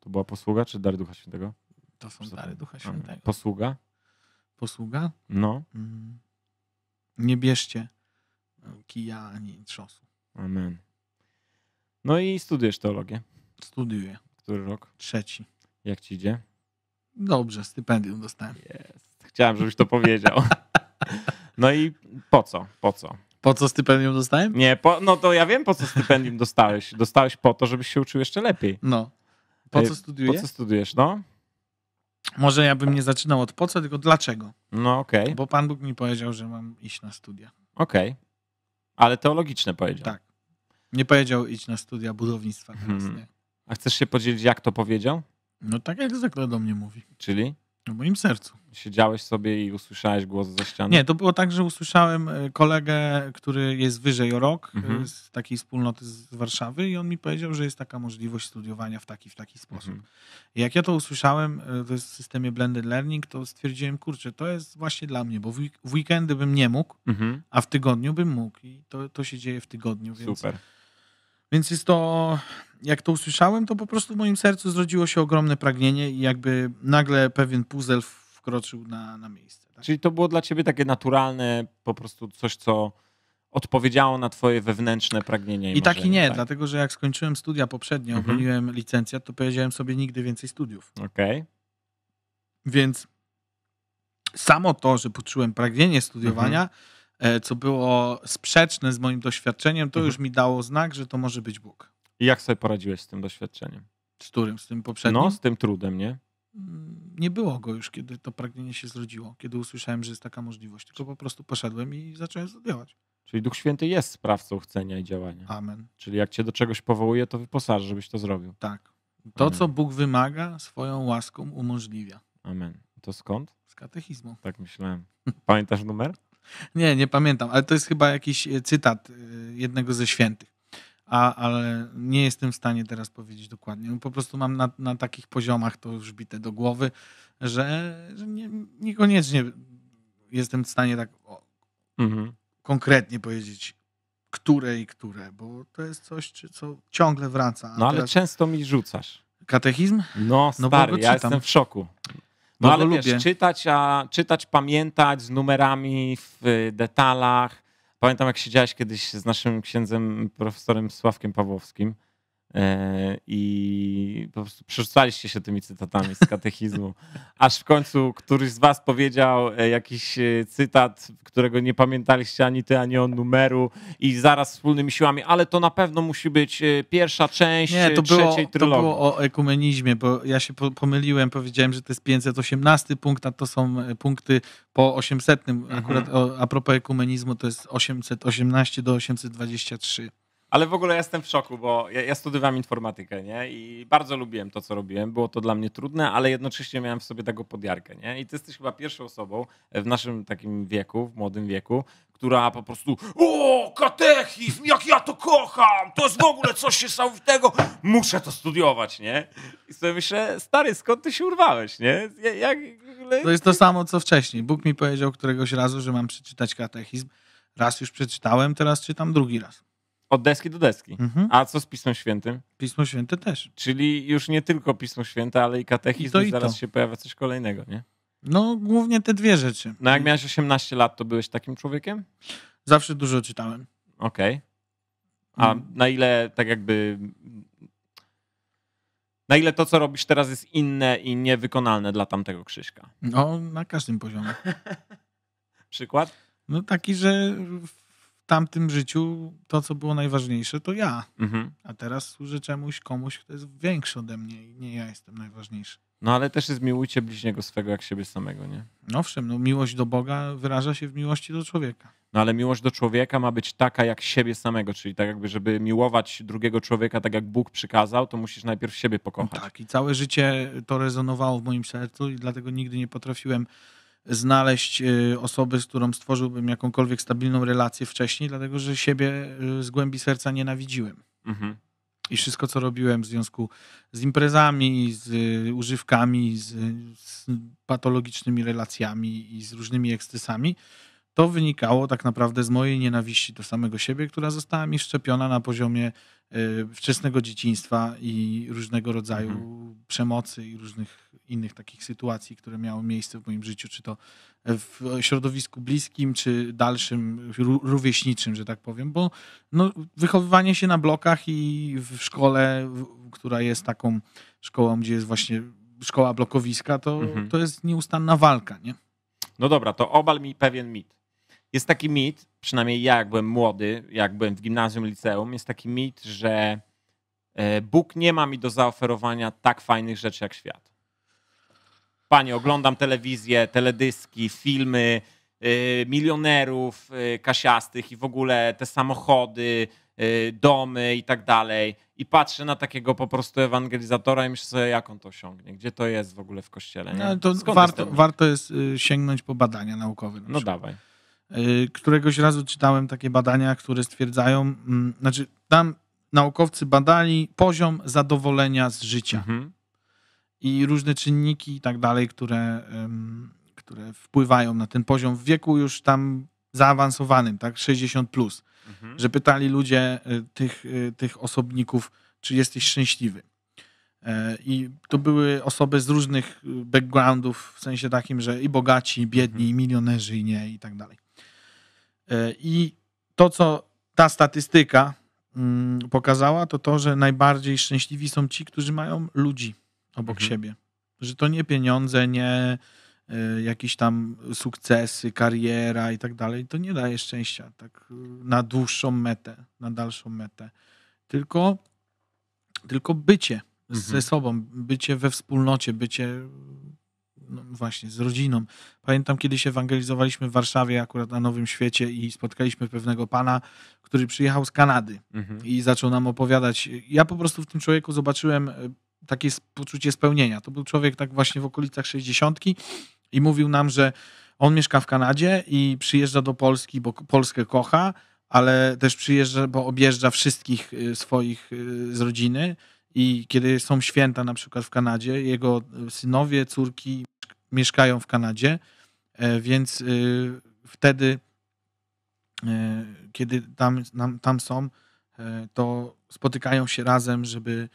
To była posługa czy dar Ducha Świętego? To są dary Ducha mhm. Świętego. Posługa? Posługa? No. Mm. Nie bierzcie e, kija ani trzosu. Amen. No i studiujesz teologię? Studiuję. Który rok? Trzeci. Jak ci idzie? Dobrze, stypendium dostałem. Jest. Chciałem, żebyś to powiedział. No i po co? Po co? Po co stypendium dostałem? Nie, po, no to ja wiem, po co stypendium dostałeś. Dostałeś po to, żebyś się uczył jeszcze lepiej. No. Po co studiujesz? Po co studiujesz, no? Może ja bym nie zaczynał od po co, tylko dlaczego. No okej. Okay. Bo Pan Bóg mi powiedział, że mam iść na studia. Okej. Okay. Ale teologiczne powiedział. Tak. Nie powiedział iść na studia budownictwa mhm. teraz, hmm. nie. A chcesz się podzielić, jak to powiedział? No tak, jak zwykle do mnie mówi. Czyli? W moim sercu. Siedziałeś sobie i usłyszałeś głos ze ściany? Nie, to było tak, że usłyszałem e, kolegę, który jest wyżej o rok e, mhm. z takiej wspólnoty z Warszawy i on mi powiedział, że jest taka możliwość studiowania w taki, w taki sposób. Mhm. Jak ja to usłyszałem, e, to jest w systemie blended learning, to stwierdziłem, kurczę, to jest właśnie dla mnie, bo w weekendy bym nie mógł, mhm. a w tygodniu bym mógł i to, to się dzieje w tygodniu, więc... Super. Więc jest to, jak to usłyszałem, to po prostu w moim sercu zrodziło się ogromne pragnienie i jakby nagle pewien puzzle wkroczył na, na miejsce. Tak? Czyli to było dla ciebie takie naturalne, po prostu coś, co odpowiedziało na twoje wewnętrzne pragnienie. I, I tak i nie, tak? dlatego że jak skończyłem studia poprzednie, mhm. obroniłem licencjat, to powiedziałem sobie nigdy więcej studiów. Okej. Okay. Więc samo to, że poczułem pragnienie studiowania, mhm E, co było sprzeczne z moim doświadczeniem, to mhm. już mi dało znak, że to może być Bóg. I jak sobie poradziłeś z tym doświadczeniem? Z którym? Z tym no, poprzednim? No, z tym trudem, nie? Mm, nie było go już, kiedy to pragnienie się zrodziło, kiedy usłyszałem, że jest taka możliwość. Tylko po prostu poszedłem i zacząłem zadziałać. Czyli Duch Święty jest sprawcą chcenia i działania. Amen. Czyli jak cię do czegoś powołuje, to wyposaż, żebyś to zrobił. Tak. To, Amen. co Bóg wymaga, swoją łaską umożliwia. Amen. To skąd? Z katechizmu. Tak myślałem. Pamiętasz numer? Nie, nie pamiętam, ale to jest chyba jakiś e, cytat e, jednego ze świętych. A, ale nie jestem w stanie teraz powiedzieć dokładnie. No, po prostu mam na, na takich poziomach to już bite do głowy, że, że nie, niekoniecznie jestem w stanie tak o, mhm. konkretnie powiedzieć, które i które, bo to jest coś, co ciągle wraca. No ale często mi rzucasz. Katechizm? No, stary, no, bo ja jestem w szoku. No ale wiesz, czytać, a, czytać, pamiętać z numerami w detalach. Pamiętam, jak siedziałeś kiedyś z naszym księdzem, profesorem Sławkiem Pawłowskim E, i po prostu przerzucaliście się tymi cytatami z katechizmu. Aż w końcu któryś z was powiedział e, jakiś e, cytat, którego nie pamiętaliście ani ty, ani on numeru i zaraz wspólnymi siłami, ale to na pewno musi być pierwsza część nie, to trzeciej było, trylogii. to było o ekumenizmie, bo ja się pomyliłem, powiedziałem, że to jest 518 punkt, a to są punkty po 800. Akurat mhm. a propos ekumenizmu to jest 818 do 823. Ale w ogóle jestem w szoku, bo ja, ja, studiowałem informatykę, nie? I bardzo lubiłem to, co robiłem. Było to dla mnie trudne, ale jednocześnie miałem w sobie taką podjarkę, nie? I ty jesteś chyba pierwszą osobą w naszym takim wieku, w młodym wieku, która po prostu o, katechizm, jak ja to kocham, to jest w ogóle coś niesamowitego, muszę to studiować, nie? I sobie myślę, stary, skąd ty się urwałeś, nie? Jak, To jest to samo, co wcześniej. Bóg mi powiedział któregoś razu, że mam przeczytać katechizm. Raz już przeczytałem, teraz czytam drugi raz. Od deski do deski. Mhm. A co z Pismem Świętym? Pismo Święte też. Czyli już nie tylko Pismo Święte, ale i katechizm, I i zaraz to. się pojawia coś kolejnego, nie? No, głównie te dwie rzeczy. No jak miałeś 18 lat, to byłeś takim człowiekiem? Zawsze dużo czytałem. Okej. Okay. A mhm. na ile tak jakby na ile to, co robisz teraz, jest inne i niewykonalne dla tamtego Krzyśka? No, na każdym poziomie. Przykład? No taki, że tamtym życiu to, co było najważniejsze, to ja. Mhm. A teraz służę czemuś, komuś, kto jest większy ode mnie i nie ja jestem najważniejszy. No ale też jest miłujcie bliźniego swego jak siebie samego, nie? No owszem, no, miłość do Boga wyraża się w miłości do człowieka. No ale miłość do człowieka ma być taka jak siebie samego, czyli tak jakby, żeby miłować drugiego człowieka tak jak Bóg przykazał, to musisz najpierw siebie no pokochać. No tak i całe życie to rezonowało w moim sercu i dlatego nigdy nie potrafiłem znaleźć y, osoby, z którą stworzyłbym jakąkolwiek stabilną relację wcześniej, dlatego że siebie y, z głębi serca nienawidziłem. Mhm. I wszystko, co robiłem w związku z imprezami, z y, używkami, z, z patologicznymi relacjami i z różnymi ekscesami, to wynikało tak naprawdę z mojej nienawiści do samego siebie, która została mi szczepiona na poziomie y, wczesnego dzieciństwa i różnego rodzaju mhm. przemocy i różnych innych takich sytuacji, które miały miejsce w moim życiu, czy to w środowisku bliskim, czy dalszym, rówieśniczym, że tak powiem, bo no, wychowywanie się na blokach i w szkole, która jest taką szkołą, gdzie jest właśnie szkoła blokowiska, to, mhm. to jest nieustanna walka, nie? No dobra, to obal mi pewien mit. Jest taki mit, przynajmniej ja jak byłem młody, jak byłem w gimnazjum, liceum, jest taki mit, że e, Bóg nie ma mi do zaoferowania tak fajnych rzeczy jak świat. Panie, oglądam telewizję, teledyski, filmy, e, milionerów e, kasiastych i w ogóle te samochody, domy i tak dalej. I patrzę na takiego po prostu ewangelizatora i myślę sobie, jak on to osiągnie, gdzie to jest w ogóle w kościele. Nie? No, to warto, warto, jest y, sięgnąć po badania naukowe. Na no dawaj. Y, któregoś razu czytałem takie badania, które stwierdzają, mm, znaczy tam naukowcy badali poziom zadowolenia z życia mhm. i różne czynniki i tak dalej, które, które wpływają na ten poziom w wieku już tam zaawansowanym, tak, 60 plus, mhm. że pytali ludzie y, tych, y, tych osobników, czy jesteś szczęśliwy. E, I to były osoby z różnych backgroundów, w sensie takim, że i bogaci, i biedni, mhm. i milionerzy, i nie, i tak dalej. E, I to, co ta statystyka mm, pokazała, to to, że najbardziej szczęśliwi są ci, którzy mają ludzi obok mhm. siebie. Że to nie pieniądze, nie e, jakieś tam sukcesy, kariera i tak dalej, to nie daje szczęścia tak e, na dłuższą metę, na dalszą metę. Tylko, tylko bycie mhm. ze sobą, bycie we wspólnocie, bycie no właśnie, z rodziną. Pamiętam, kiedy się ewangelizowaliśmy w Warszawie, akurat na Nowym Świecie i spotkaliśmy pewnego pana, który przyjechał z Kanady mhm. i zaczął nam opowiadać. Ja po prostu w tym człowieku zobaczyłem e, takie poczucie spełnienia. To był człowiek tak właśnie w okolicach 60 i mówił nam, że on mieszka w Kanadzie i przyjeżdża do Polski, bo Polskę kocha, ale też przyjeżdża, bo objeżdża wszystkich e, swoich e, z rodziny. I kiedy są święta na przykład w Kanadzie, jego synowie, córki, mieszkają w Kanadzie, e, więc e, wtedy, e, kiedy tam, tam są, to spotykają się razem, żeby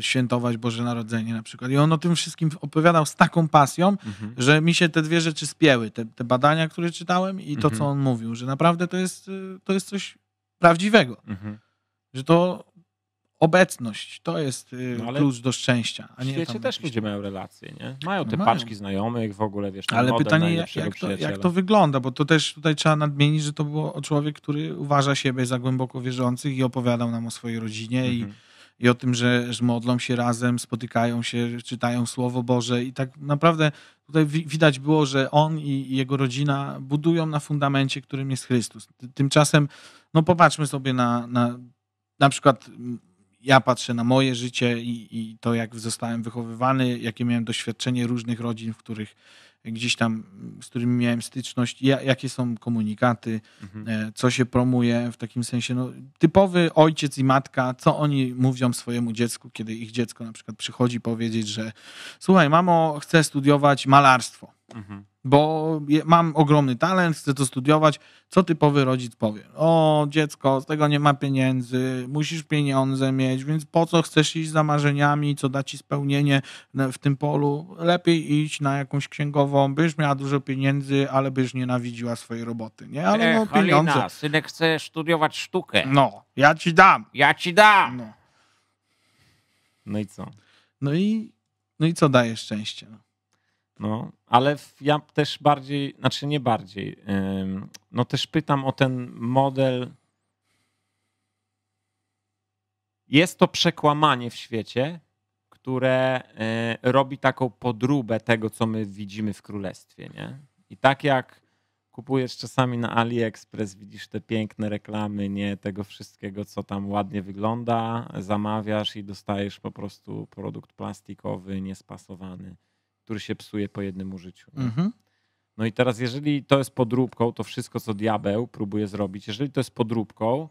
świętować Boże Narodzenie na przykład. I on o tym wszystkim opowiadał z taką pasją, mhm. że mi się te dwie rzeczy spięły. Te, te badania, które czytałem i to, mhm. co on mówił, że naprawdę to jest, to jest coś prawdziwego. Mhm. Że to obecność to jest y, no, klucz do szczęścia. A nie w świecie też ludzie mają relacje, nie? Mają te no, mają. paczki znajomych w ogóle, wiesz, Ale pytanie, jak to, jak to, wygląda, bo to też tutaj trzeba nadmienić, że to był człowiek, który uważa siebie za głęboko wierzących i opowiadał nam o swojej rodzinie mhm. i, i o tym, że, że modlą się razem, spotykają się, czytają Słowo Boże i tak naprawdę tutaj widać było, że on i jego rodzina budują na fundamencie, którym jest Chrystus. Tymczasem, no popatrzmy sobie na, na na przykład ja patrzę na moje życie i, i to, jak zostałem wychowywany, jakie miałem doświadczenie różnych rodzin, w których gdzieś tam, z którymi miałem styczność, jakie są komunikaty, mhm. E, co się promuje w takim sensie. No, typowy ojciec i matka, co oni mówią swojemu dziecku, kiedy ich dziecko na przykład przychodzi powiedzieć, że słuchaj, mamo, chcę studiować malarstwo. Mhm bo mam ogromny talent, chcę to studiować. Co typowy rodzic powie? O, dziecko, z tego nie ma pieniędzy, musisz pieniądze mieć, więc po co chcesz iść za marzeniami, co da ci spełnienie w tym polu? Lepiej iść na jakąś księgową, byś miała dużo pieniędzy, ale byś nienawidziła swojej roboty, nie? Ale no, pieniądze. Halina, synek chce studiować sztukę. No, ja ci dam. Ja ci dam. No, no i co? No i, no i co daje szczęście? No. No, ale ja też bardziej, znaczy nie bardziej, no też pytam o ten model. Jest to przekłamanie w świecie, które y, robi taką podróbę tego, co my widzimy w królestwie. Nie? I tak jak kupujesz czasami na AliExpress, widzisz te piękne reklamy, nie tego wszystkiego, co tam ładnie wygląda, zamawiasz i dostajesz po prostu produkt plastikowy, niespasowany który się psuje po jednym użyciu. Mhm. No i teraz, jeżeli to jest podróbką, to wszystko, co diabeł próbuje zrobić, jeżeli to jest podróbką,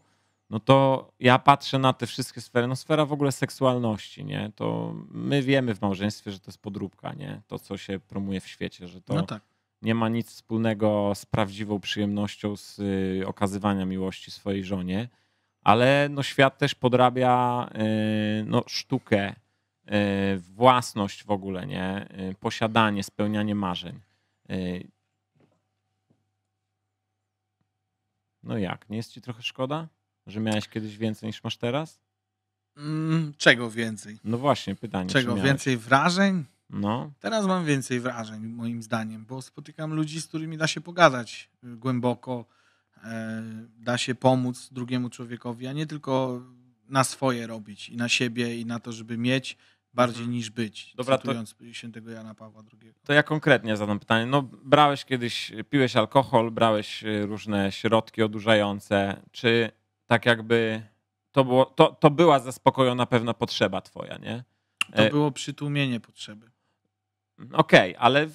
no to ja patrzę na te wszystkie sfery, no sfera w ogóle seksualności, nie? To my wiemy w małżeństwie, że to jest podróbka, nie? To, co się promuje w świecie, że to no tak. nie ma nic wspólnego z prawdziwą przyjemnością z y, okazywania miłości swojej żonie, ale no świat też podrabia y, no, sztukę, Y, własność w ogóle, nie? Y, posiadanie, spełnianie marzeń. Y, no jak? Nie jest ci trochę szkoda, że miałeś kiedyś więcej niż masz teraz? Mm, czego więcej? No właśnie, pytanie. Czego więcej wrażeń? No. Teraz mam więcej wrażeń, moim zdaniem, bo spotykam ludzi, z którymi da się pogadać głęboko, e, da się pomóc drugiemu człowiekowi, a nie tylko na swoje robić i na siebie i na to, żeby mieć bardziej mhm. niż być, Dobra, cytując to, świętego Jana Pawła II. To ja konkretnie zadam pytanie. No, brałeś kiedyś, piłeś alkohol, brałeś e, różne środki odurzające. Czy tak jakby to, było, to, to była zaspokojona pewna potrzeba twoja, nie? To e, było przytłumienie potrzeby. Mm, okej, okay, ale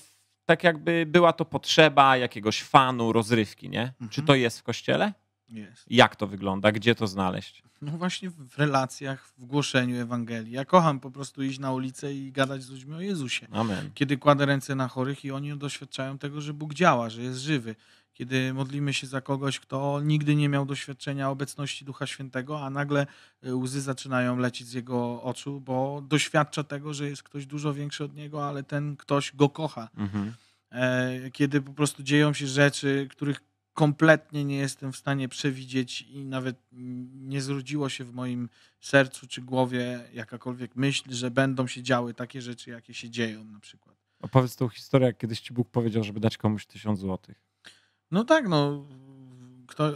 tak jakby była to potrzeba jakiegoś fanu, rozrywki, nie? Mhm. Czy to jest w kościele? Jest. Jak to wygląda? Gdzie to znaleźć? No właśnie w relacjach, w głoszeniu Ewangelii. Ja kocham po prostu iść na ulicę i gadać z ludźmi o Jezusie. Amen. Kiedy kładę ręce na chorych i oni doświadczają tego, że Bóg działa, że jest żywy. Kiedy modlimy się za kogoś, kto nigdy nie miał doświadczenia obecności Ducha Świętego, a nagle y, łzy zaczynają lecieć z jego oczu, bo doświadcza tego, że jest ktoś dużo większy od niego, ale ten ktoś go kocha. Mhm. E, kiedy po prostu dzieją się rzeczy, których kompletnie nie jestem w stanie przewidzieć i nawet nie zrodziło się w moim sercu czy głowie jakakolwiek myśl, że będą się działy takie rzeczy, jakie się dzieją na przykład. Opowiedz tą historię, jak kiedyś ci Bóg powiedział, żeby dać komuś tysiąc złotych. No tak, no. Kto,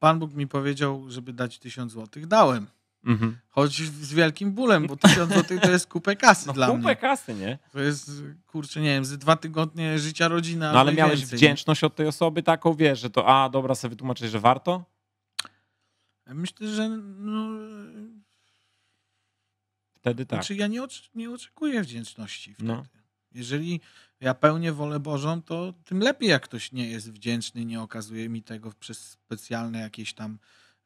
Pan Bóg mi powiedział, żeby dać tysiąc złotych. Dałem. Mhm. Choć z wielkim bólem, bo 1000 zł to jest kupę kasy no, dla kupę mnie. kupę kasy, nie? To jest, kurczę, nie wiem, ze dwa tygodnie życia rodzina. No ale no miałeś więcej. wdzięczność od tej osoby taką, wiesz, że to a, dobra, sobie wytłumaczyć, że warto? Myślę, że no... Wtedy tak. Znaczy ja nie, nie oczekuję wdzięczności wtedy. No. Jeżeli ja pełnię wolę Bożą, to tym lepiej, jak ktoś nie jest wdzięczny, nie okazuje mi tego przez specjalne jakieś tam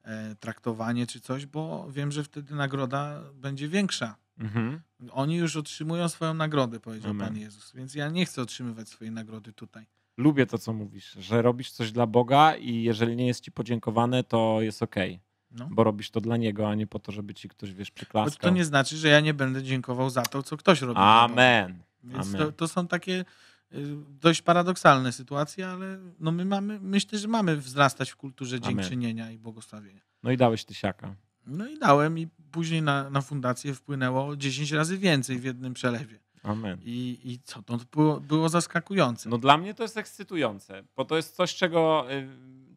E, traktowanie czy coś, bo wiem, że wtedy nagroda będzie większa. Mhm. Oni już otrzymują swoją nagrodę, powiedział Amen. Pan Jezus, więc ja nie chcę otrzymywać swojej nagrody tutaj. Lubię to, co mówisz, że robisz coś dla Boga i jeżeli nie jest ci podziękowane, to jest okej. Okay. No. Bo robisz to dla niego, a nie po to, żeby ci ktoś, wiesz, przyklaskał. Choć to nie znaczy, że ja nie będę dziękował za to, co ktoś robi. Amen. Amen. To, to są takie Y, dość paradoksalne sytuacje, ale no my mamy, myślę, że mamy wzrastać w kulturze Amen. dziękczynienia i błogosławienia. No i dałeś tysiaka. No i dałem i później na, na fundację wpłynęło 10 razy więcej w jednym przelewie. Amen. I, i co, to było, było zaskakujące. No dla mnie to jest ekscytujące, bo to jest coś, czego y,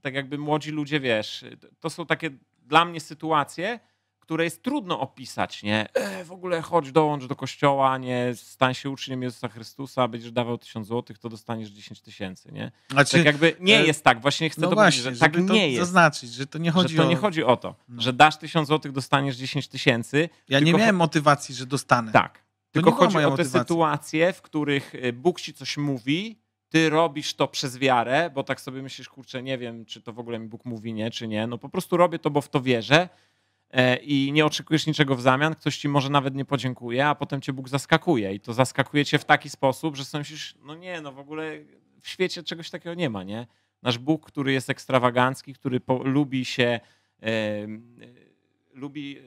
tak jakby młodzi ludzie, wiesz, to są takie dla mnie sytuacje, które jest trudno opisać, nie? E, w ogóle chodź, dołącz do kościoła, nie? Stań się uczniem Jezusa Chrystusa, będziesz dawał tysiąc złotych, to dostaniesz dziesięć tysięcy, nie? Znaczy, tak jakby nie e, jest tak, właśnie chcę no to właśnie, powiedzieć, że tak nie jest. zaznaczyć, że to nie chodzi że to o... nie chodzi o to, no. że dasz tysiąc złotych, dostaniesz dziesięć tysięcy. Ja nie miałem motywacji, że dostanę. Tak. To tylko chodzi o te motywacja. sytuacje, w których e, Bóg ci coś mówi, ty robisz to przez wiarę, bo tak sobie myślisz, kurczę, nie wiem, czy to w ogóle mi Bóg mówi, nie, czy nie. No po prostu robię to, bo w to wierzę. E, i nie oczekujesz niczego w zamian, ktoś ci może nawet nie podziękuje, a potem cię Bóg zaskakuje i to zaskakuje cię w taki sposób, że sobie myślisz, no nie, no w ogóle w świecie czegoś takiego nie ma, nie? Nasz Bóg, który jest ekstrawagancki, który po, lubi się, e, e, lubi,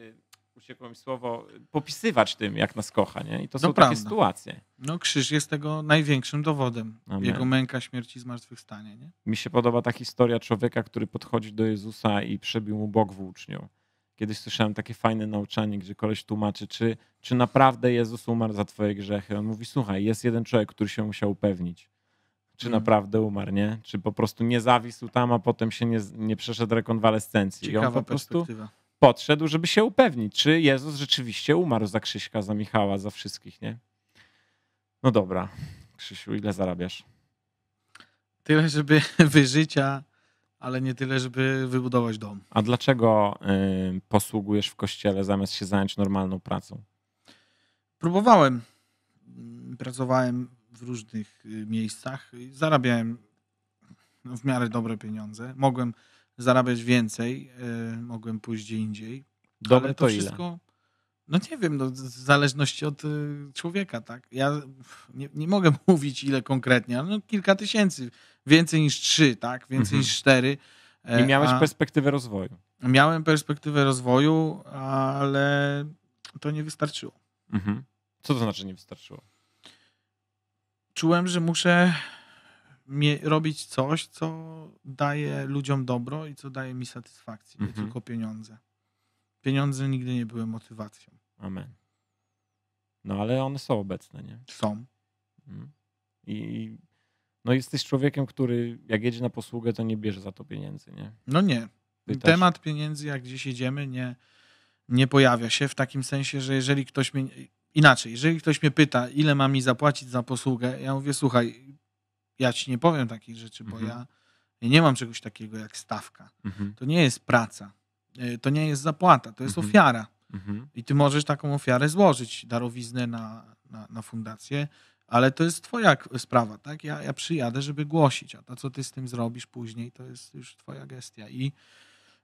uciekło mi słowo, popisywać tym, jak nas kocha, nie? I to no są prawda. takie sytuacje. No krzyż jest tego największym dowodem. Amen. Jego męka, śmierci, zmartwychwstanie, nie? Mi się podoba ta historia człowieka, który podchodzi do Jezusa i przebił mu bok włócznią. Kiedyś słyszałem takie fajne nauczanie, gdzie koleś tłumaczy, czy, czy naprawdę Jezus umarł za twoje grzechy. On mówi, słuchaj, jest jeden człowiek, który się musiał upewnić, czy mm. naprawdę umarł, nie? Czy po prostu nie zawisł tam, a potem się nie, nie przeszedł rekonwalescencji. Ciekawa I on po prostu podszedł, żeby się upewnić, czy Jezus rzeczywiście umarł za Krzyśka, za Michała, za wszystkich, nie? No dobra, Krzysiu, ile zarabiasz? Tyle, żeby wyżycia ale nie tyle, żeby wybudować dom. A dlaczego y, posługujesz w kościele zamiast się zająć normalną pracą? Próbowałem. Pracowałem w różnych y, miejscach. Zarabiałem no, w miarę dobre pieniądze. Mogłem zarabiać więcej, y, mogłem pójść gdzie indziej. Dobre ale to, to wszystko. Ile? No nie wiem, no, w zależności od y, człowieka, tak? Ja nie, nie mogę mówić ile konkretnie, ale no, kilka tysięcy więcej niż trzy, tak? Więcej mhm. niż cztery. E, I miałeś a... perspektywę rozwoju. Miałem perspektywę rozwoju, ale to nie wystarczyło. Mhm. Co to znaczy nie wystarczyło? Czułem, że muszę robić coś, co daje ludziom dobro i co daje mi satysfakcję, mhm. nie tylko pieniądze. Pieniądze nigdy nie były motywacją. Amen. No ale one są obecne, nie? Są. Mhm. I no jesteś człowiekiem, który jak jedzie na posługę, to nie bierze za to pieniędzy, nie? No nie. Pytasz. Temat pieniędzy, jak gdzieś jedziemy, nie, nie pojawia się w takim sensie, że jeżeli ktoś mnie... Inaczej, jeżeli ktoś mnie pyta, ile mam mi zapłacić za posługę, ja mówię, słuchaj, ja ci nie powiem takich rzeczy, bo mhm. ja, ja, nie mam czegoś takiego jak stawka. Mhm. To nie jest praca, e, to nie jest zapłata, to jest mhm. ofiara. Mhm. I ty możesz taką ofiarę złożyć, darowiznę na, na, na fundację, ale to jest twoja sprawa, tak? Ja, ja przyjadę, żeby głosić, a to, co ty z tym zrobisz później, to jest już twoja gestia. I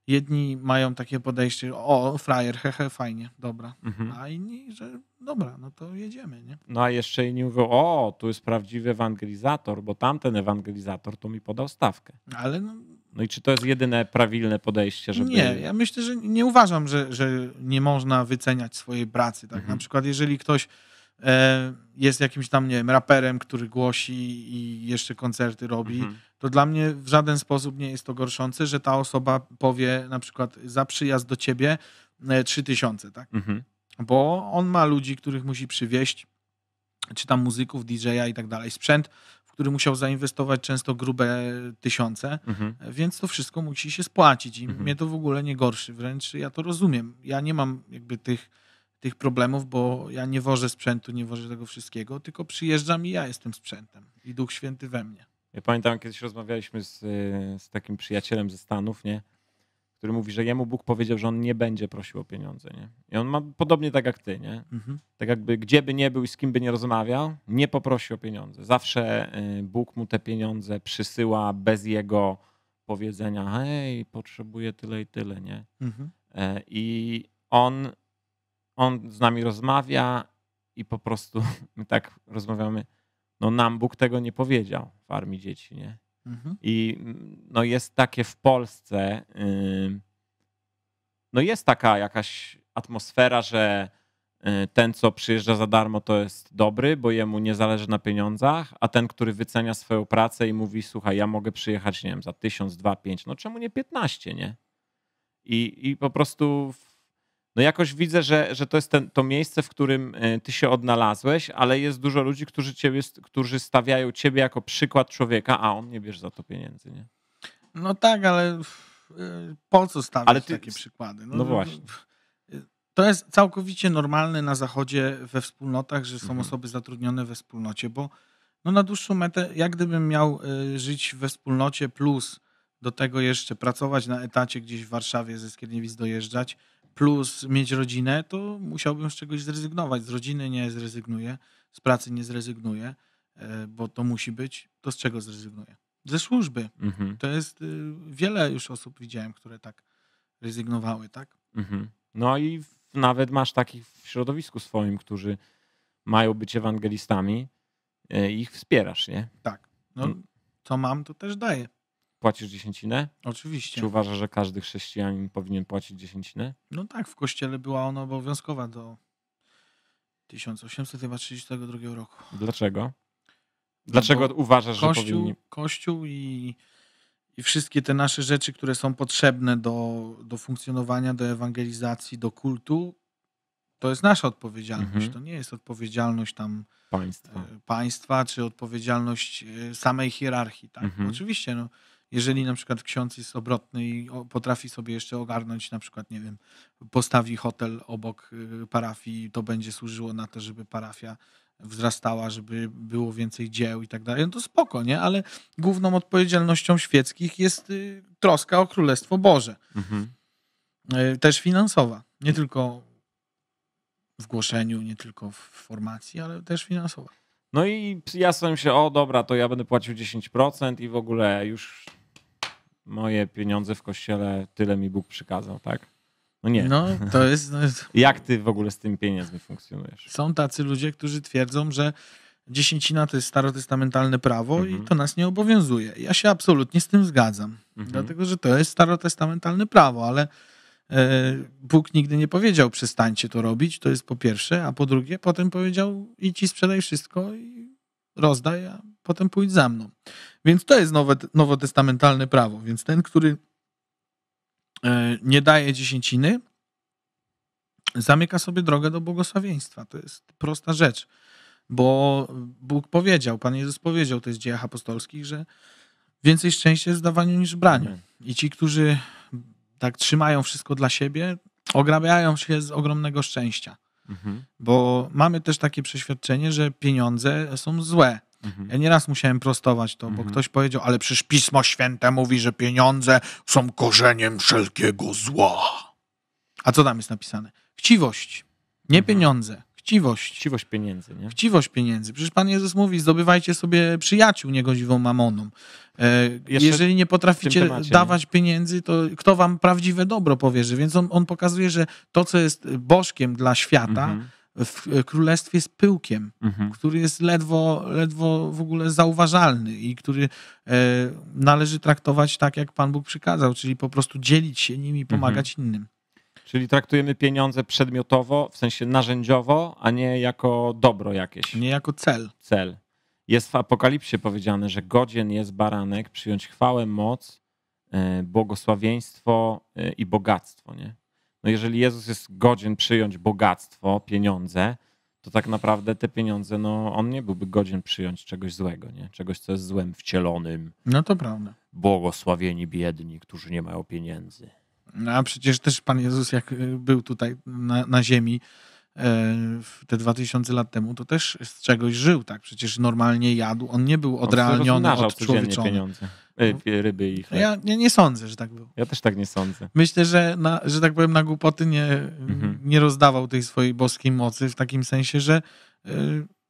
jedni mają takie podejście, o, frajer, hehe, fajnie, dobra. Mhm. A inni, że dobra, no to jedziemy, nie? No a jeszcze inni mówią, o, tu jest prawdziwy ewangelizator, bo tamten ewangelizator to mi podał stawkę. Ale no... No i czy to jest jedyne prawilne podejście, żeby... Nie, ja myślę, że nie uważam, że, że nie można wyceniać swojej pracy, tak? Mhm. Na przykład jeżeli ktoś E, jest jakimś tam, nie wiem, raperem, który głosi i jeszcze koncerty robi, mhm. to dla mnie w żaden sposób nie jest to gorszące, że ta osoba powie na przykład za przyjazd do ciebie 3000, e, tak? Mhm. Bo on ma ludzi, których musi przywieźć, czy tam muzyków, DJ-a i tak dalej, sprzęt, w który musiał zainwestować często grube tysiące, mhm. więc to wszystko musi się spłacić i mhm. mnie to w ogóle nie gorszy, wręcz ja to rozumiem. Ja nie mam jakby tych tych problemów, bo ja nie wożę sprzętu, nie wożę tego wszystkiego, tylko przyjeżdżam i ja jestem sprzętem i Duch Święty we mnie. Ja pamiętam, kiedyś rozmawialiśmy z, y, z takim przyjacielem ze Stanów, nie? który mówi, że jemu Bóg powiedział, że on nie będzie prosił o pieniądze. Nie? I on ma podobnie tak jak ty, nie? Mhm. Tak jakby gdzie by nie był i z kim by nie rozmawiał, nie poprosi o pieniądze. Zawsze y, Bóg mu te pieniądze przysyła bez jego powiedzenia, hej, potrzebuję tyle i tyle, nie? Mhm. E, I on on z nami rozmawia i po prostu my tak rozmawiamy, no nam Bóg tego nie powiedział w armii dzieci, nie? Mhm. I no jest takie w Polsce, y, no jest taka jakaś atmosfera, że y, ten, co przyjeżdża za darmo, to jest dobry, bo jemu nie zależy na pieniądzach, a ten, który wycenia swoją pracę i mówi, słuchaj, ja mogę przyjechać, nie wiem, za tysiąc, dwa, pięć, no czemu nie piętnaście, nie? I, I po prostu w no jakoś widzę, że, że to jest ten, to miejsce, w którym e, ty się odnalazłeś, ale jest dużo ludzi, którzy, ciebie, którzy stawiają ciebie jako przykład człowieka, a on nie bierze za to pieniędzy, nie? No tak, ale e, po co stawiać ale ty... takie przykłady? No, no, właśnie. E, to jest całkowicie normalne na zachodzie we wspólnotach, że są mhm. osoby zatrudnione we wspólnocie, bo no na dłuższą metę, jak gdybym miał żyć we wspólnocie plus do tego jeszcze pracować na etacie gdzieś w Warszawie ze Skierniewic dojeżdżać, plus mieć rodzinę, to musiałbym z czegoś zrezygnować. Z rodziny nie zrezygnuję, z pracy nie zrezygnuję, e, bo to musi być. To z czego zrezygnuję? Ze służby. Mhm. To jest y, wiele już osób widziałem, które tak rezygnowały, tak? Mhm. No i nawet masz takich w środowisku swoim, którzy mają być ewangelistami, e, ich wspierasz, nie? Tak. No, mm. co mam, to też daję płacisz dziesięcinę? Oczywiście. Czy uważasz, że każdy chrześcijanin powinien płacić dziesięcinę? No tak, w kościele była ona obowiązkowa do 1832 roku. Dlaczego? Dlaczego no uważasz, kościół, że powinni? Kościół i, i wszystkie te nasze rzeczy, które są potrzebne do, do funkcjonowania, do ewangelizacji, do kultu, to jest nasza odpowiedzialność. Mhm. To nie jest odpowiedzialność tam państwa, e, państwa czy odpowiedzialność e, samej hierarchii. Tak? Mhm. Oczywiście no, jeżeli na przykład ksiądz jest obrotny i potrafi sobie jeszcze ogarnąć, na przykład, nie wiem, postawi hotel obok y, parafii, to będzie służyło na to, żeby parafia wzrastała, żeby było więcej dzieł i tak dalej, no to spoko, nie? Ale główną odpowiedzialnością świeckich jest y, troska o Królestwo Boże. Mhm. Y, też finansowa, nie tylko w głoszeniu, nie tylko w formacji, ale też finansowa. No i ja sam się, o dobra, to ja będę płacił 10% i w ogóle już moje pieniądze w kościele, tyle mi Bóg przykazał, tak? No nie. No, to jest... No jest... Jak ty w ogóle z tym pieniędzmi funkcjonujesz? Są tacy ludzie, którzy twierdzą, że dziesięcina to jest starotestamentalne prawo mhm. i to nas nie obowiązuje. Ja się absolutnie z tym zgadzam, mhm. dlatego że to jest starotestamentalne prawo, ale e, Bóg nigdy nie powiedział przestańcie to robić, to jest po pierwsze, a po drugie potem powiedział idź i sprzedaj wszystko i rozdaj, a potem pójdź za mną. Więc to jest nowe, nowotestamentalne prawo. Więc ten, który e, nie daje dziesięciny, zamyka sobie drogę do błogosławieństwa. To jest prosta rzecz, bo Bóg powiedział, Pan Jezus powiedział, to jest w dziejach apostolskich, że więcej szczęścia jest w dawaniu niż w braniu. I ci, którzy tak trzymają wszystko dla siebie, ograbiają się z ogromnego szczęścia. Mhm. Bo mamy też takie przeświadczenie, że pieniądze są złe. Mhm. Ja nieraz musiałem prostować to, bo mhm. ktoś powiedział, ale przecież Pismo Święte mówi, że pieniądze są korzeniem wszelkiego zła. A co tam jest napisane? Chciwość, nie mhm. pieniądze chciwość. Chciwość pieniędzy, nie? Chciwość pieniędzy. Przecież Pan Jezus mówi, zdobywajcie sobie przyjaciół niegodziwą mamoną. E, jeżeli nie potraficie temacie, dawać nie? pieniędzy, to kto wam prawdziwe dobro powierzy? Więc on, on pokazuje, że to, co jest bożkiem dla świata, mm -hmm w królestwie jest pyłkiem, mhm. który jest ledwo, ledwo w ogóle zauważalny i który e, należy traktować tak, jak Pan Bóg przykazał, czyli po prostu dzielić się nimi, pomagać mhm. innym. Czyli traktujemy pieniądze przedmiotowo, w sensie narzędziowo, a nie jako dobro jakieś. Nie jako cel. Cel. Jest w Apokalipsie powiedziane, że godzien jest baranek przyjąć chwałę, moc, e, błogosławieństwo e, i bogactwo. Nie? No jeżeli Jezus jest godzien przyjąć bogactwo, pieniądze, to tak naprawdę te pieniądze, no on nie byłby godzien przyjąć czegoś złego, nie? Czegoś, co jest złem wcielonym. No to prawda. Błogosławieni biedni, którzy nie mają pieniędzy. A przecież też Pan Jezus, jak y, był tutaj na, na ziemi e, te 2000 lat temu, to też z czegoś żył, tak? Przecież normalnie jadł, on nie był odrealniony, pieniądze, e, mhm. e, Ryby i chleb. Ja nie, nie, sądzę, że tak było. Ja też tak nie sądzę. Myślę, że, na, że tak powiem, na głupoty nie, mhm. nie rozdawał tej swojej boskiej mocy w takim sensie, że y,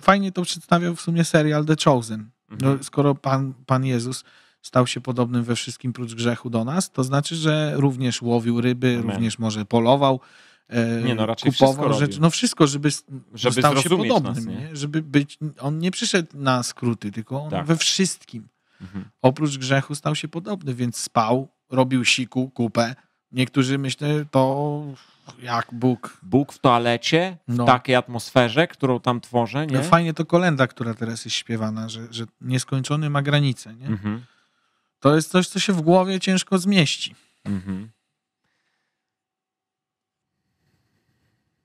fajnie to przedstawiał w sumie serial The Chosen. No, mhm. No, skoro pan, pan Jezus stał się podobnym we wszystkim prócz grzechu do nas, to znaczy, że również łowił ryby, Amen. również może polował, e, nie, no, raczej kupował rzeczy, no wszystko, żeby, żeby stał się podobnym, nas, nie? Nie? żeby być, on nie przyszedł na skróty, tylko on tak. we wszystkim, mhm. oprócz grzechu stał się podobny, więc spał, robił siku, kupę, niektórzy myślę, to jak Bóg. Bóg w toalecie, no. w takiej atmosferze, którą tam tworzę. No, nie? No fajnie to kolenda, która teraz jest śpiewana, że, że nieskończony ma granice. Nie? Mhm. To jest coś, co się w głowie ciężko zmieści. Mhm.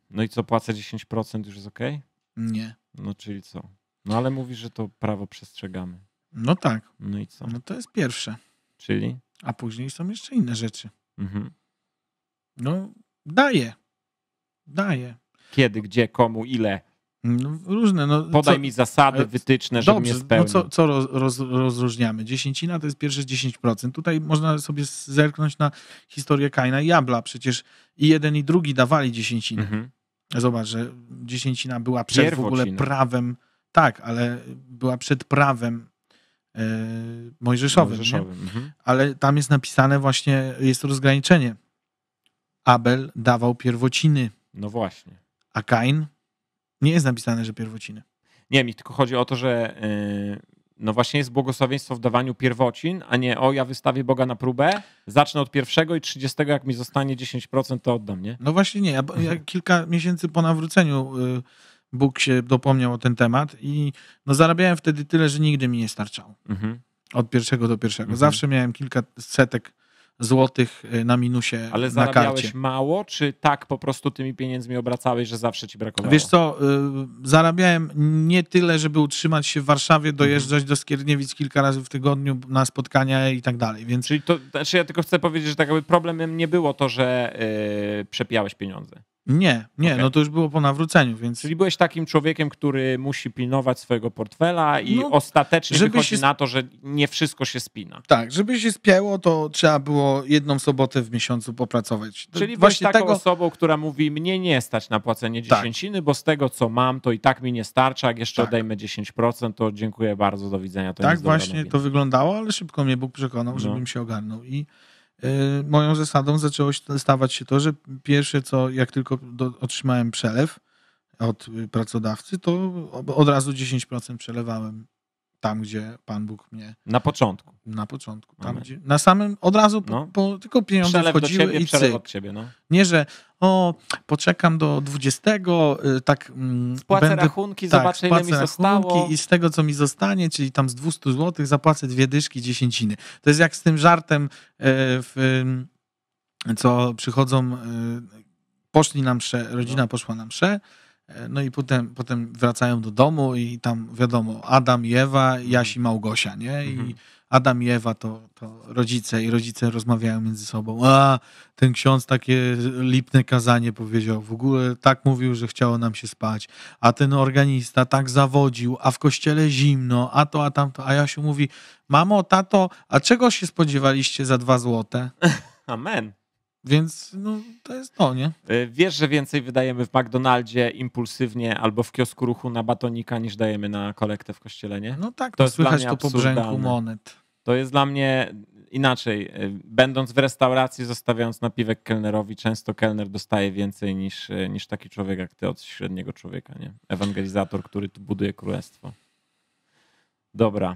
No i co, płacę 10% już jest ok? Nie. No czyli co? No ale mówisz, że to prawo przestrzegamy. No tak. No i co? No to jest pierwsze. Czyli? A później są jeszcze inne rzeczy. Mhm. No daje. Daje. Kiedy, gdzie, komu, ile? No, różne. No, Podaj co, mi zasady wytyczne, żeby mnie spełnić. No co, co roz, roz, rozróżniamy? Dziesięcina to jest pierwsze 10%. Tutaj można sobie zerknąć na historię Kaina i Abla. Przecież i jeden i drugi dawali dziesięcinę. Mhm. Zobacz, że dziesięcina była przed Pierwocina. w ogóle prawem. Tak, ale była przed prawem yy, mojżeszowym. mojżeszowym mhm. Ale tam jest napisane właśnie, jest rozgraniczenie. Abel dawał pierwociny. No właśnie. A Kain nie jest napisane, że pierwociny. Nie, mi tylko chodzi o to, że y, no właśnie jest błogosławieństwo w dawaniu pierwocin, a nie o ja wystawię Boga na próbę, zacznę od pierwszego i trzydziestego, jak mi zostanie 10%, to oddam, nie? No właśnie nie. Ja, ja kilka miesięcy po nawróceniu y, Bóg się dopomniał o ten temat i no zarabiałem wtedy tyle, że nigdy mi nie starczało. Mhm. Od pierwszego do pierwszego. Mhm. Zawsze miałem kilka setek złotych y, na minusie Ale na karcie. mało, czy tak po prostu tymi pieniędzmi obracałeś, że zawsze ci brakowało? Wiesz co, y, zarabiałem nie tyle, żeby utrzymać się w Warszawie, mhm. dojeżdżać mhm. do Skierniewic kilka razy w tygodniu na spotkania i tak dalej. Więc... Czyli to, znaczy ja tylko chcę powiedzieć, że tak jakby problemem nie było to, że yy, przepiałeś pieniądze. Nie, nie, okay. no to już było po nawróceniu, więc... Czyli byłeś takim człowiekiem, który musi pilnować swojego portfela i no, ostatecznie żeby wychodzi się... na to, że nie wszystko się spina. Tak, żeby się spięło, to trzeba było jedną sobotę w miesiącu popracować. Czyli właśnie taką tego... osobą, która mówi, mnie nie stać na płacenie tak. dziesięciny, tak. bo z tego, co mam, to i tak mi nie starcza, jak jeszcze tak. odejmę 10%, to dziękuję bardzo, do widzenia. To tak właśnie to wyglądało, ale szybko mnie Bóg przekonał, no. żebym się ogarnął i... E, moją zasadą zaczęło stawać się to, że pierwsze co, jak tylko do, otrzymałem przelew od y, pracodawcy, to od razu 10% przelewałem tam, gdzie Pan Bóg mnie. Na początku. Na początku. Tam, no. gdzie, na samym od razu, po, no. po, tylko pieniądze przelew wchodziły ciebie, i cyk. od ciebie. No. Nie, że o, poczekam do 20, y, tak. Spłacę mm, będę, rachunki, tak, zobaczę ile mi zostało. I z tego, co mi zostanie, czyli tam z 200 zł, zapłacę dwie dyszki, dziesięciny. To jest jak z tym żartem, e, w, co przychodzą, e, poszli na msze, rodzina no. poszła na msze E, no i potem, potem wracają do domu i tam wiadomo, Adam i Ewa, mhm. Jaś i Małgosia, nie? I mhm. Adam i Ewa to, to rodzice i rodzice rozmawiają między sobą. A, ten ksiądz takie lipne kazanie powiedział. W ogóle tak mówił, że chciało nam się spać. A ten organista tak zawodził, a w kościele zimno, a to, a tamto. A Jasiu mówi, mamo, tato, a czego się spodziewaliście za dwa złote? Amen. Więc no, to jest to, no, nie? Y, wiesz, że więcej wydajemy w McDonaldzie impulsywnie albo w kiosku ruchu na batonika niż dajemy na kolektę w kościele, nie? No tak, to no, słychać to po brzęku monet. To jest dla mnie inaczej. Y, będąc w restauracji, zostawiając napiwek kelnerowi, często kelner dostaje więcej niż, y, niż taki człowiek jak ty od średniego człowieka, nie? Ewangelizator, który buduje królestwo. Dobra.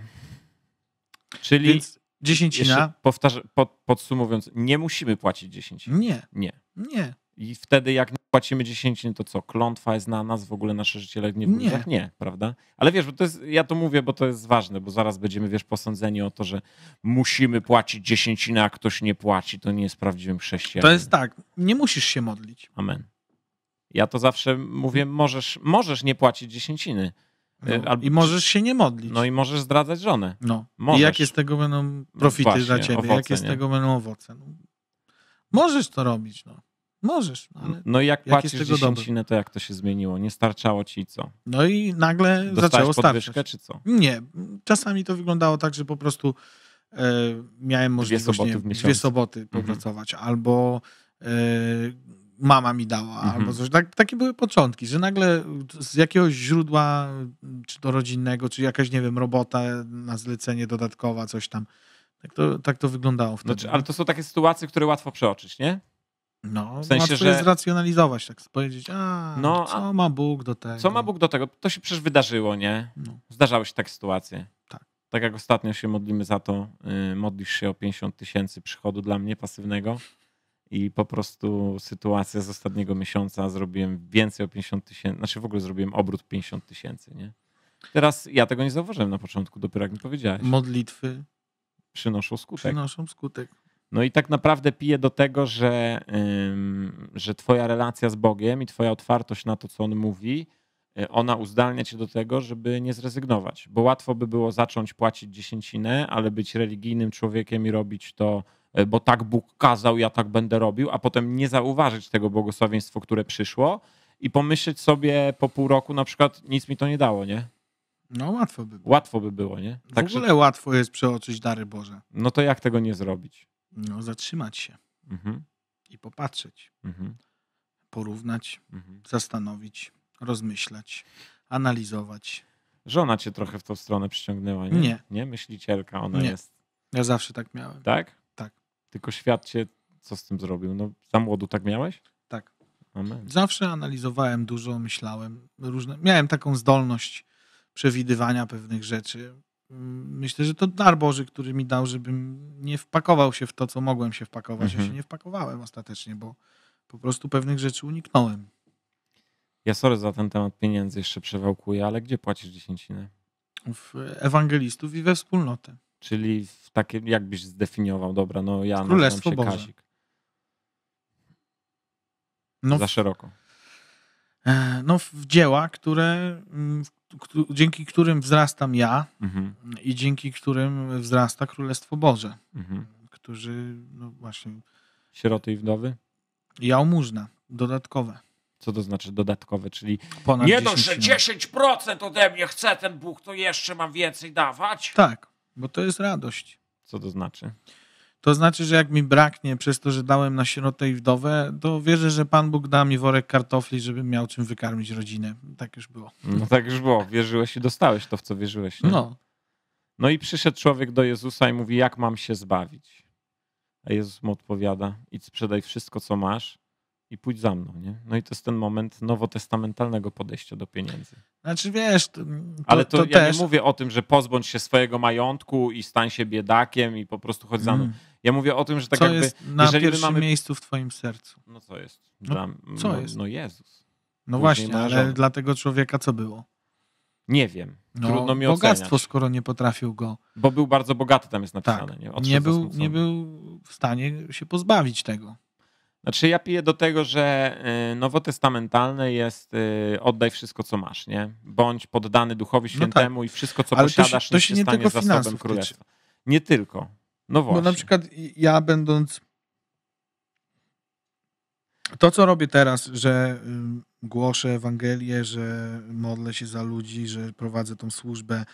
Czyli Więc Dziesięcina. Powtarza, pod, podsumowując, nie musimy płacić dziesięciny. Nie. Nie. Nie. I wtedy jak płacimy dziesięciny, to co? Klątwa jest na nas, w ogóle nasze życie legnie w nie. nie, prawda? Ale wiesz, bo to jest, ja to mówię, bo to jest ważne, bo zaraz będziemy, wiesz, posądzeni o to, że musimy płacić dziesięcinę, a ktoś nie płaci, to nie jest prawdziwym chrześcijaninem. To jest tak, nie musisz się modlić. Amen. Ja to zawsze mówię, możesz, możesz nie płacić dziesięciny, no. Y, albo... I możesz się nie modlić. No i możesz zdradzać żonę. No. Możesz. I jakie z tego będą no profity Właśnie, dla ciebie, owoce, jakie nie? z tego będą owoce. No. Możesz to robić, no. Możesz. No, ale no i jak, jak płacisz dziesięcinę, to jak to się zmieniło? Nie starczało ci co? No i nagle Dostałeś zaczęło starczać. czy co? Nie. Czasami to wyglądało tak, że po prostu e, miałem możliwość dwie soboty, nie, dwie soboty popracować. Mhm. Albo e, mama mi dała, mhm. albo coś. Tak, takie były początki, że nagle z jakiegoś źródła, czy to rodzinnego, czy jakaś, nie wiem, robota na zlecenie dodatkowa, coś tam. Tak to, tak to wyglądało wtedy. Znaczy, ale to są takie sytuacje, które łatwo przeoczyć, nie? No, w sensie, łatwo że... jest zracjonalizować, tak powiedzieć, a, no, co a... ma Bóg do tego? Co ma Bóg do tego? To się przecież wydarzyło, nie? No. Zdarzały się takie sytuacje. Tak. Tak jak ostatnio się modlimy za to, yy, modlisz się o 50 tysięcy przychodu dla mnie pasywnego i po prostu sytuacja z ostatniego miesiąca zrobiłem więcej o 50 tysięcy, znaczy w ogóle zrobiłem obrót 50 tysięcy, nie? Teraz ja tego nie zauważyłem na początku, dopiero jak mi powiedziałeś. Modlitwy przynoszą skutek. Przynoszą skutek. No i tak naprawdę pije do tego, że, że twoja relacja z Bogiem i twoja otwartość na to, co On mówi, e, ona uzdalnia cię do tego, żeby nie zrezygnować. Bo łatwo by było zacząć płacić dziesięcinę, ale być religijnym człowiekiem i robić to E, bo tak Bóg kazał, ja tak będę robił, a potem nie zauważyć tego błogosławieństwa, które przyszło i pomyśleć sobie po pół roku na przykład nic mi to nie dało, nie? No łatwo by było. Łatwo by było, nie? W Także... ogóle łatwo jest przeoczyć dary Boże. No to jak tego nie zrobić? No zatrzymać się mhm. i popatrzeć, mhm. porównać, mhm. zastanowić, rozmyślać, analizować. Żona cię trochę w tą stronę przyciągnęła, nie? Nie. nie? Myślicielka ona nie. jest. Ja zawsze tak miałem. Tak? Tylko świat się co z tym zrobił? No, za młodu tak miałeś? Tak. Amen. Zawsze analizowałem dużo, myślałem. Różne, miałem taką zdolność przewidywania pewnych rzeczy. Myślę, że to dar Boży, który mi dał, żebym nie wpakował się w to, co mogłem się wpakować. Mhm. Ja się nie wpakowałem ostatecznie, bo po prostu pewnych rzeczy uniknąłem. Ja sorry za ten temat pieniędzy jeszcze przewałkuję, ale gdzie płacisz dziesięcinę? W ewangelistów i we wspólnotę. Czyli w takie, jakbyś zdefiniował, dobra, no ja nazywam się Boże. Kazik. No, Za szeroko. E, no w dzieła, które, mm, dzięki którym wzrastam ja mhm. Mm, i dzięki którym wzrasta Królestwo Boże, mhm. Mm, którzy, no właśnie... Sieroty i wdowy? Jałmużna, dodatkowe. Co to znaczy dodatkowe, czyli... Ponad nie 10 no, że 10% ode mnie chce ten Bóg, to jeszcze mam więcej dawać? Tak. Bo to jest radość. Co to znaczy? To znaczy, że jak mi braknie przez to, że dałem na sierotę i wdowę, to wierzę, że Pan Bóg da mi worek kartofli, żebym miał czym wykarmić rodzinę. Tak już było. No tak już było. Wierzyłeś i dostałeś to, w co wierzyłeś. Nie? No. No i przyszedł człowiek do Jezusa i mówi, jak mam się zbawić? A Jezus mu odpowiada, idź sprzedaj wszystko, co masz i pójdź za mną, nie? No i to jest ten moment nowotestamentalnego podejścia do pieniędzy. Znaczy wiesz... To, Ale to, to ja też... nie mówię o tym, że pozbądź się swojego majątku i stań się biedakiem i po prostu chodź za mną. Mm. Ja mówię o tym, że tak co jakby... jest na pierwszym mamy... miejscu w twoim sercu? No co jest? No, dla... No, co no, jest? No Jezus. No Później właśnie, ale dla tego człowieka co było? Nie wiem. No, Trudno mi oceniać. Bogactwo, skoro nie potrafił go. Bo był bardzo bogaty, tam jest tak. napisane. Tak. Nie? nie, był, nie był w stanie się pozbawić tego. Znaczy ja piję do tego, że y, nowotestamentalne jest y, oddaj wszystko, co masz, nie? Bądź poddany Duchowi Świętemu no tak. i wszystko, co Ale posiadasz, to się, to się nie tylko zasobem królestwa. Nie tylko. No właśnie. Bo na przykład ja będąc to, co robię teraz, że y, głoszę Ewangelię, że modlę się za ludzi, że prowadzę tą służbę,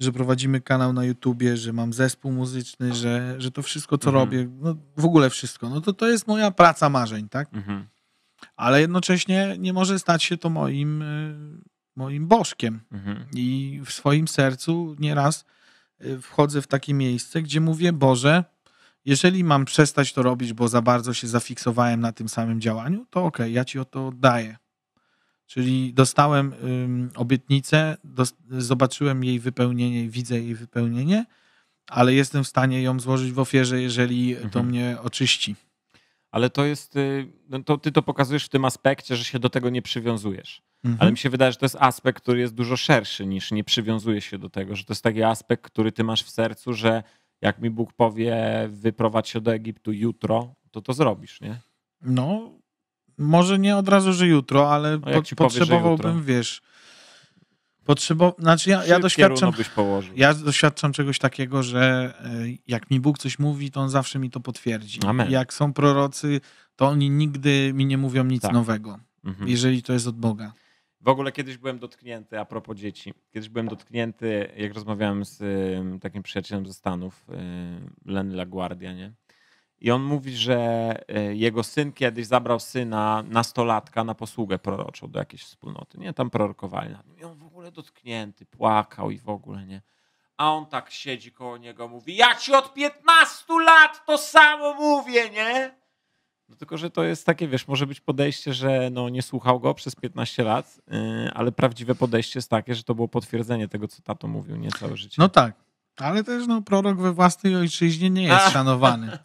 że prowadzimy kanał na YouTubie, że mam zespół muzyczny, że, że to wszystko, co mhm. robię, no w ogóle wszystko, no to to jest moja praca marzeń, tak? Mhm. Ale jednocześnie nie może stać się to moim, y, moim bożkiem. Mhm. I w swoim sercu nieraz y, wchodzę w takie miejsce, gdzie mówię, Boże, jeżeli mam przestać to robić, bo za bardzo się zafiksowałem na tym samym działaniu, to ok, ja ci o to daję. Czyli dostałem ym, obietnicę, dos zobaczyłem jej wypełnienie i widzę jej wypełnienie, ale jestem w stanie ją złożyć w ofierze, jeżeli mhm. to mnie oczyści. Ale to jest, y, no to ty to pokazujesz w tym aspekcie, że się do tego nie przywiązujesz. Mhm. Ale mi się wydaje, że to jest aspekt, który jest dużo szerszy niż nie przywiązuje się do tego, że to jest taki aspekt, który ty masz w sercu, że jak mi Bóg powie, wyprowadź się do Egiptu jutro, to to zrobisz, nie? No, może nie od razu, że jutro, ale no, po, potrzebowałbym, wiesz. Potrzebo... Znaczy ja, ja doświadczam. Ja doświadczam czegoś takiego, że e, jak mi Bóg coś mówi, to on zawsze mi to potwierdzi. Amen. Jak są prorocy, to oni nigdy mi nie mówią nic tak. nowego, mhm. jeżeli to jest od Boga. W ogóle kiedyś byłem dotknięty, a propos dzieci, kiedyś byłem dotknięty, jak rozmawiałem z y, takim przyjacielem ze Stanów, y, Lenny LaGuardia, nie? I on mówi, że e, jego syn kiedyś zabrał syna nastolatka na posługę proroczą do jakiejś wspólnoty. Nie, tam prorokowali na nim. I on w ogóle dotknięty, płakał i w ogóle nie. A on tak siedzi koło niego, mówi: Ja ci od 15 lat to samo mówię, nie? No tylko, że to jest takie, wiesz, może być podejście, że no, nie słuchał go przez 15 lat, yy, ale prawdziwe podejście jest takie, że to było potwierdzenie tego, co tato mówił nie całe życie. No tak, ale też no, prorok we własnej ojczyźnie nie jest szanowany.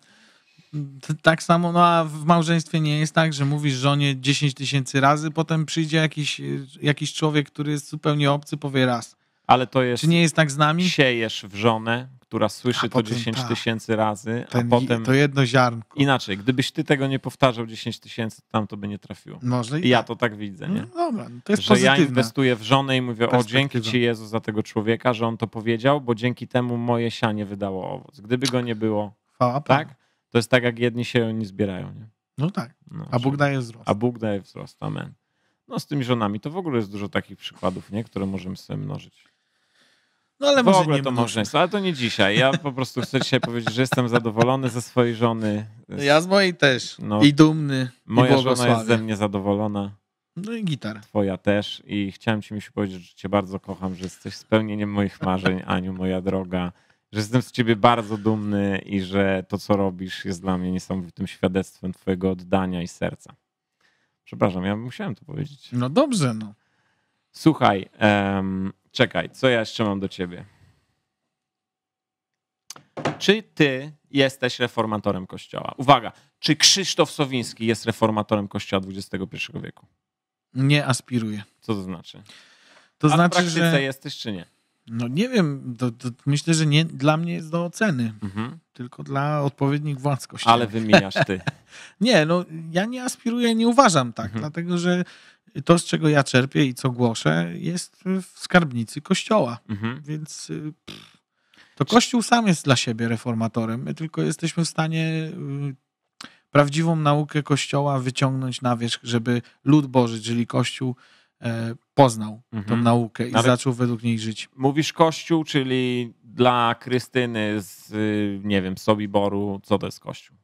Tak samo, no a w małżeństwie nie jest tak, że mówisz żonie 10 tysięcy razy, potem przyjdzie jakiś, jakiś człowiek, który jest zupełnie obcy, powie raz. Ale to jest. Czy nie jest tak z nami? Siejesz w żonę, która słyszy to 10 tysięcy razy, a potem... To jedno ziarnko. Inaczej, gdybyś ty tego nie powtarzał 10 tysięcy, tam to by nie trafiło. Może i tak. ja to tak widzę, no nie? No dobra, to jest Że ja inwestuję w żonę i mówię, o dzięki ci Jezu za tego człowieka, że on to powiedział, bo dzięki temu moje sianie wydało owoc. Gdyby go nie było, Chwała tak? To jest tak, jak jedni się nie zbierają, nie? No tak, no, a Bóg daje wzrost. A Bóg daje wzrost, amen. No z tymi żonami to w ogóle jest dużo takich przykładów, nie? Które możemy sobie mnożyć. No ale w może ogóle nie to małżeństwo, ale to nie dzisiaj. Ja po prostu chcę dzisiaj powiedzieć, że jestem zadowolony ze swojej żony. Ja z mojej też. No, I dumny. Moja i żona jest ze mnie zadowolona. No i gitar. Twoja też. I chciałem ci mi się powiedzieć, że cię bardzo kocham, że jesteś spełnieniem moich marzeń, Aniu, moja droga. Że jestem z ciebie bardzo dumny i że to, co robisz, jest dla mnie niesamowitym świadectwem twojego oddania i serca. Przepraszam, ja musiałem to powiedzieć. No dobrze, no. Słuchaj, um, Czekaj, co ja jeszcze mam do ciebie? Czy ty jesteś reformatorem Kościoła? Uwaga, czy Krzysztof Sowiński jest reformatorem Kościoła XXI wieku? Nie aspiruję. Co to znaczy? To A znaczy, w praktyce że... jesteś czy nie? No nie wiem, to, to myślę, że nie, dla mnie jest do oceny, mhm. tylko dla odpowiednich władz Kościoła. Ale wymieniasz ty. nie, no ja nie aspiruję, nie uważam tak, mhm. dlatego że to, z czego ja czerpię i co głoszę, jest w skarbnicy kościoła. Mhm. Więc y, pff, to kościół sam jest dla siebie reformatorem. My tylko jesteśmy w stanie y, prawdziwą naukę kościoła wyciągnąć na wierzch, żeby lud Boży, czyli kościół, e, poznał mhm. tą naukę i Nawet zaczął według niej żyć. Mówisz kościół, czyli dla Krystyny z, y, nie wiem, Sobiboru, co to jest kościół?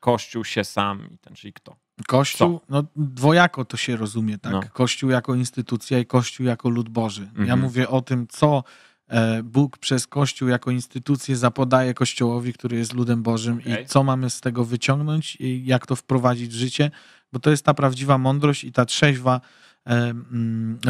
Kościół się sam i ten, czyli kto? Kościół, Co? no dwojako to się rozumie, tak? No. Kościół jako instytucja i Kościół jako lud Boży. Mhm. Ja mówię o tym, co e, Bóg przez Kościół jako instytucję zapodaje Kościołowi, który jest ludem Bożym okay. i co mamy z tego wyciągnąć i jak to wprowadzić w życie, bo to jest ta prawdziwa mądrość i ta trzeźwa E,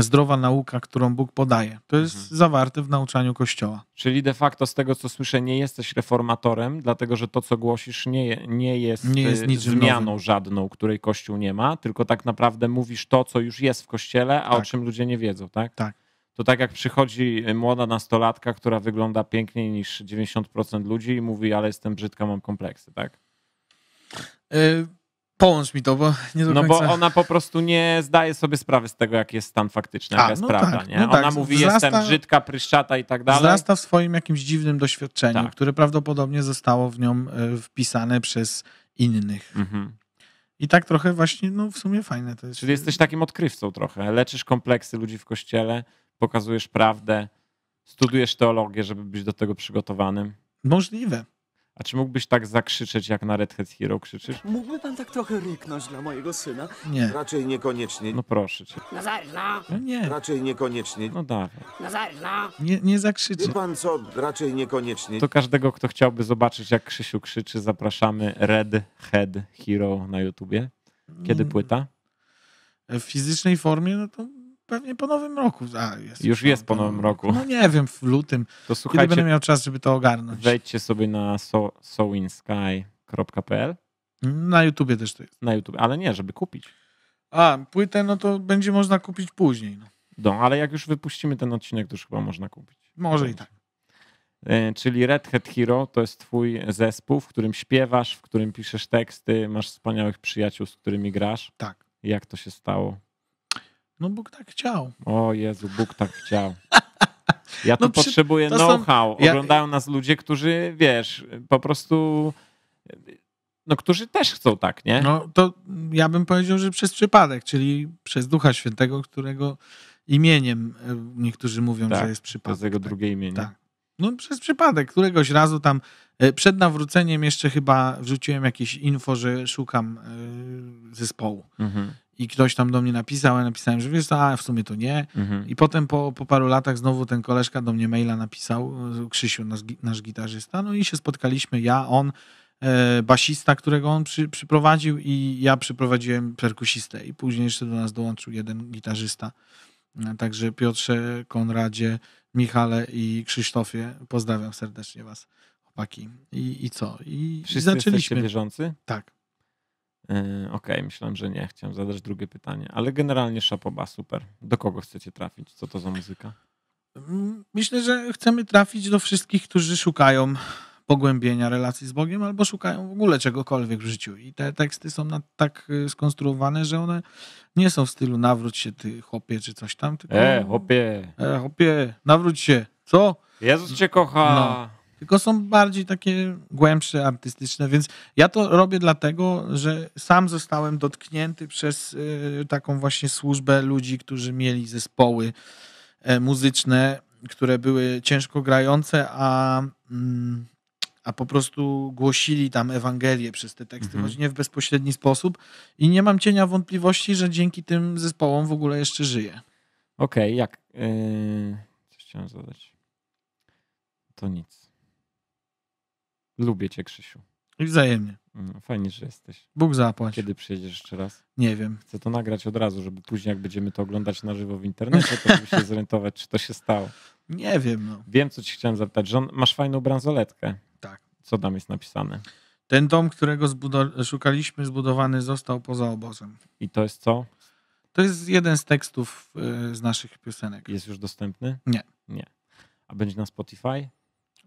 zdrowa nauka, którą Bóg podaje. To jest mhm. zawarte w nauczaniu Kościoła. Czyli de facto z tego, co słyszę, nie jesteś reformatorem, dlatego że to, co głosisz, nie, nie jest, nie jest y, zmianą nowym. żadną, której Kościół nie ma, tylko tak naprawdę mówisz to, co już jest w Kościele, a tak. o czym ludzie nie wiedzą, tak? Tak. To tak jak przychodzi młoda nastolatka, która wygląda piękniej niż 90% ludzi i mówi, ale jestem brzydka, mam kompleksy, tak? Y Połącz mi to, bo nie do No końca... bo ona po prostu nie zdaje sobie sprawy z tego, jak jest stan faktyczny, jaka jest no prawda. Tak, nie? No ona tak. mówi, wzrasta, jestem brzydka, pryszczata i tak dalej. Zrasta w swoim jakimś dziwnym doświadczeniu, tak. które prawdopodobnie zostało w nią e, wpisane przez innych. Mhm. I tak trochę właśnie, no w sumie fajne to jest. Czyli jesteś takim odkrywcą trochę. Leczysz kompleksy ludzi w kościele, pokazujesz prawdę, studujesz teologię, żeby być do tego przygotowanym. Możliwe. A czy mógłbyś tak zakrzyczeć, jak na Red Hat Hero krzyczysz? Mógłby pan tak trochę ryknąć dla mojego syna? Nie. Raczej niekoniecznie. No proszę cię. No no. nie, Raczej niekoniecznie. No dawaj. No nie, nie zakrzyczę. Wie pan co? Raczej niekoniecznie. To każdego, kto chciałby zobaczyć, jak Krzysiu krzyczy, zapraszamy Red Head Hero na YouTubie. Kiedy mm. płyta? W fizycznej formie, no to pewnie po nowym roku. A, jest już, jest po nowym roku. No nie wiem, w lutym. To słuchajcie, kiedy będę miał czas, żeby to ogarnąć. Wejdźcie sobie na so, sowinsky.pl Na YouTubie też to jest. Na YouTube, ale nie, żeby kupić. A, płytę no to będzie można kupić później. No, no ale jak już wypuścimy ten odcinek, to już chyba można kupić. Może i tak. E, czyli Red Hat Hero to jest twój zespół, w którym śpiewasz, w którym piszesz teksty, masz wspaniałych przyjaciół, z którymi grasz. Tak. Jak to się stało? No Bóg tak chciał. O Jezu, Bóg tak chciał. Ja tu no, potrzebuję know-how. Są... Ja... Oglądają nas ludzie, którzy, wiesz, po prostu no, którzy też chcą tak, nie? No to ja bym powiedział, że przez przypadek, czyli przez Ducha Świętego, którego imieniem e, niektórzy mówią, tak, że jest przypadek. Z jego tak, drugie imienie. Tak. No przez przypadek. Któregoś razu tam e, przed nawróceniem jeszcze chyba wrzuciłem jakieś info, że szukam e, zespołu. Mhm i ktoś tam do mnie napisał, ja napisałem, że wiesz, a w sumie to nie. Mhm. I potem po, po paru latach znowu ten koleżka do mnie maila napisał, Krzysiu, nasz, nasz gitarzysta, no i się spotkaliśmy, ja, on, e, basista, którego on przy, przyprowadził i ja przyprowadziłem perkusistę i później jeszcze do nas dołączył jeden gitarzysta. E, także Piotrze, Konradzie, Michale i Krzysztofie, pozdrawiam serdecznie was, chłopaki. I, i co? I, Wszyscy i zaczęliśmy. bieżący? Tak. E, okej, okay, myślałem, że nie. Chciałem zadać drugie pytanie. Ale generalnie Szapoba, super. Do kogo chcecie trafić? Co to za muzyka? Mm, myślę, że chcemy trafić do wszystkich, którzy szukają pogłębienia relacji z Bogiem albo szukają w ogóle czegokolwiek w życiu. I te teksty są na, tak y, skonstruowane, że one nie są w stylu nawróć się ty chłopie czy coś tam. Tylko, e, chłopie. E, chłopie, nawróć się. Co? Jezus cię kocha. No tylko są bardziej takie głębsze, artystyczne, więc ja to robię dlatego, że sam zostałem dotknięty przez e, taką właśnie służbę ludzi, którzy mieli zespoły e, muzyczne, które były ciężko grające, a, mm, a po prostu głosili tam Ewangelię przez te teksty, mhm. choć nie w bezpośredni sposób. I nie mam cienia wątpliwości, że dzięki tym zespołom w ogóle jeszcze żyję. Okej, okay, jak? Yy, coś chciałem zadać. To nic. Lubię cię, Krzysiu. I wzajemnie. Mm, fajnie, że jesteś. Bóg zapłać. Kiedy przyjedziesz jeszcze raz? Nie wiem. Chcę to nagrać od razu, żeby później, jak będziemy to oglądać na żywo w internecie, to żeby się zorientować, czy to się stało. Nie wiem. No. Wiem, co ci chciałem zapytać. masz fajną bransoletkę. Tak. Co tam jest napisane? Ten dom, którego szukaliśmy, zbudowany został poza obozem. I to jest co? To jest jeden z tekstów y, z naszych piosenek. Jest już dostępny? Nie. Nie. A będzie na Spotify?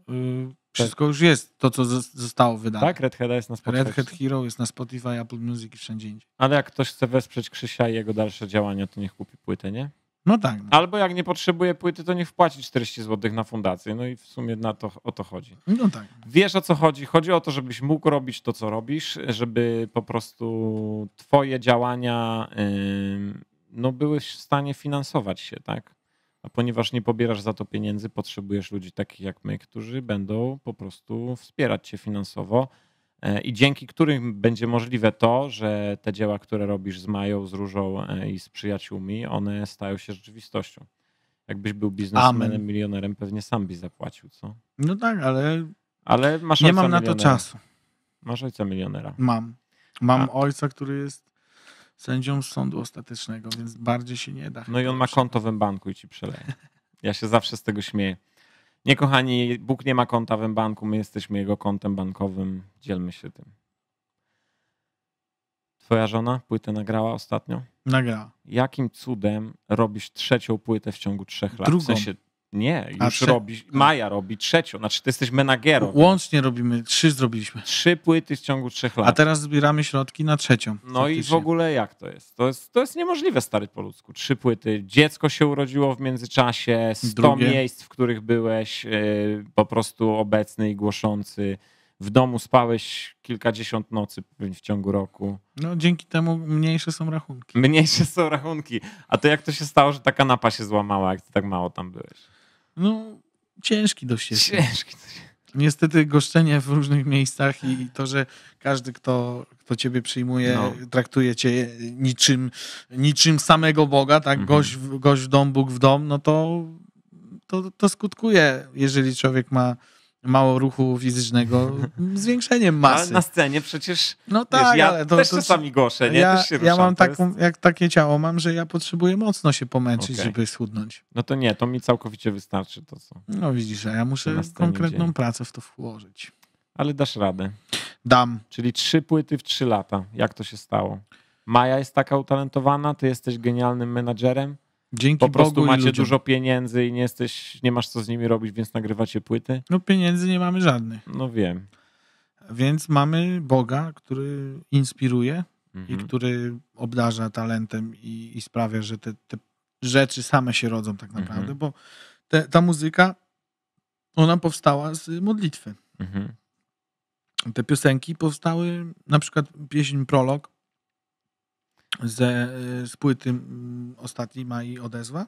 Y, wszystko już jest, to co zostało wydane. Tak, Red Heada jest na Spotify. Red Head Hero jest na Spotify, Apple Music i wszędzie indziej. Ale jak ktoś chce wesprzeć Krzysia i jego dalsze działania, to niech kupi płytę, nie? No tak. No. Albo jak nie potrzebuje płyty, to niech wpłaci 40 zł na fundację. No i w sumie na to, o to chodzi. No tak. Wiesz o co chodzi? Chodzi o to, żebyś mógł robić to, co robisz, żeby po prostu twoje działania no, były w stanie finansować się, tak? A ponieważ nie pobierasz za to pieniędzy, potrzebujesz ludzi takich jak my, którzy będą po prostu wspierać cię finansowo e, i dzięki którym będzie możliwe to, że te dzieła, które robisz z Mają, z Różą e, i z przyjaciółmi, one stają się rzeczywistością. Jakbyś był biznesmenem, Amen. milionerem, pewnie sam byś zapłacił, co? No tak, ale, ale masz nie mam na milionera. to czasu. Masz ojca milionera. Mam. Mam A. ojca, który jest sędzią sądu ostatecznego, więc bardziej się nie da. No i on ma konto w banku i ci przeleje. Ja się zawsze z tego śmieję. Nie, kochani, Bóg nie ma konta w banku, my jesteśmy jego kontem bankowym, dzielmy się tym. Twoja żona płytę nagrała ostatnio? Nagrała. Jakim cudem robisz trzecią płytę w ciągu trzech lat? Drugą. W sensie nie, już trze... robi, Maja robi trzecią, znaczy ty jesteś menagerą. Łącznie robimy, trzy zrobiliśmy. Trzy płyty w ciągu trzech lat. A teraz zbieramy środki na trzecią. No faktycznie. i w ogóle jak to jest? To jest, to jest niemożliwe stary po ludzku. Trzy płyty, dziecko się urodziło w międzyczasie, sto Drugie. miejsc, w których byłeś yy, po prostu obecny i głoszący. W domu spałeś kilkadziesiąt nocy w ciągu roku. No dzięki temu mniejsze są rachunki. Mniejsze są rachunki. A to jak to się stało, że ta kanapa się złamała, jak ty tak mało tam byłeś? No, ciężki dość jest. Ciężki Niestety goszczenie w różnych miejscach i to, że każdy, kto, kto ciebie przyjmuje, no. traktuje cię niczym, niczym samego Boga, tak? Mhm. Gość, gość w dom, Bóg w dom, no to, to, to skutkuje, jeżeli człowiek ma mało ruchu fizycznego, zwiększeniem masy. Ale na scenie przecież, no tak, wiesz, ja ale to, też to, czasami goszę, nie? Ja, ruszam, ja mam taką, jest... jak takie ciało mam, że ja potrzebuję mocno się pomęczyć, okay. żeby schudnąć. No to nie, to mi całkowicie wystarczy to co. No widzisz, a ja muszę konkretną pracę w to włożyć. Ale dasz radę. Dam. Czyli trzy płyty w trzy lata. Jak to się stało? Maja jest taka utalentowana, ty jesteś genialnym menadżerem, Dzięki po prostu Bogu macie dużo pieniędzy i nie jesteś, nie masz co z nimi robić, więc nagrywacie płyty? No pieniędzy nie mamy żadnych. No wiem. Więc mamy Boga, który inspiruje mhm. i który obdarza talentem i, i sprawia, że te, te, rzeczy same się rodzą tak mhm. naprawdę, mhm. bo te, ta muzyka, ona powstała z modlitwy. Mhm. Te piosenki powstały, na przykład pieśń Prolog ze, y, z płyty mm, Ostatni Mai odezwa.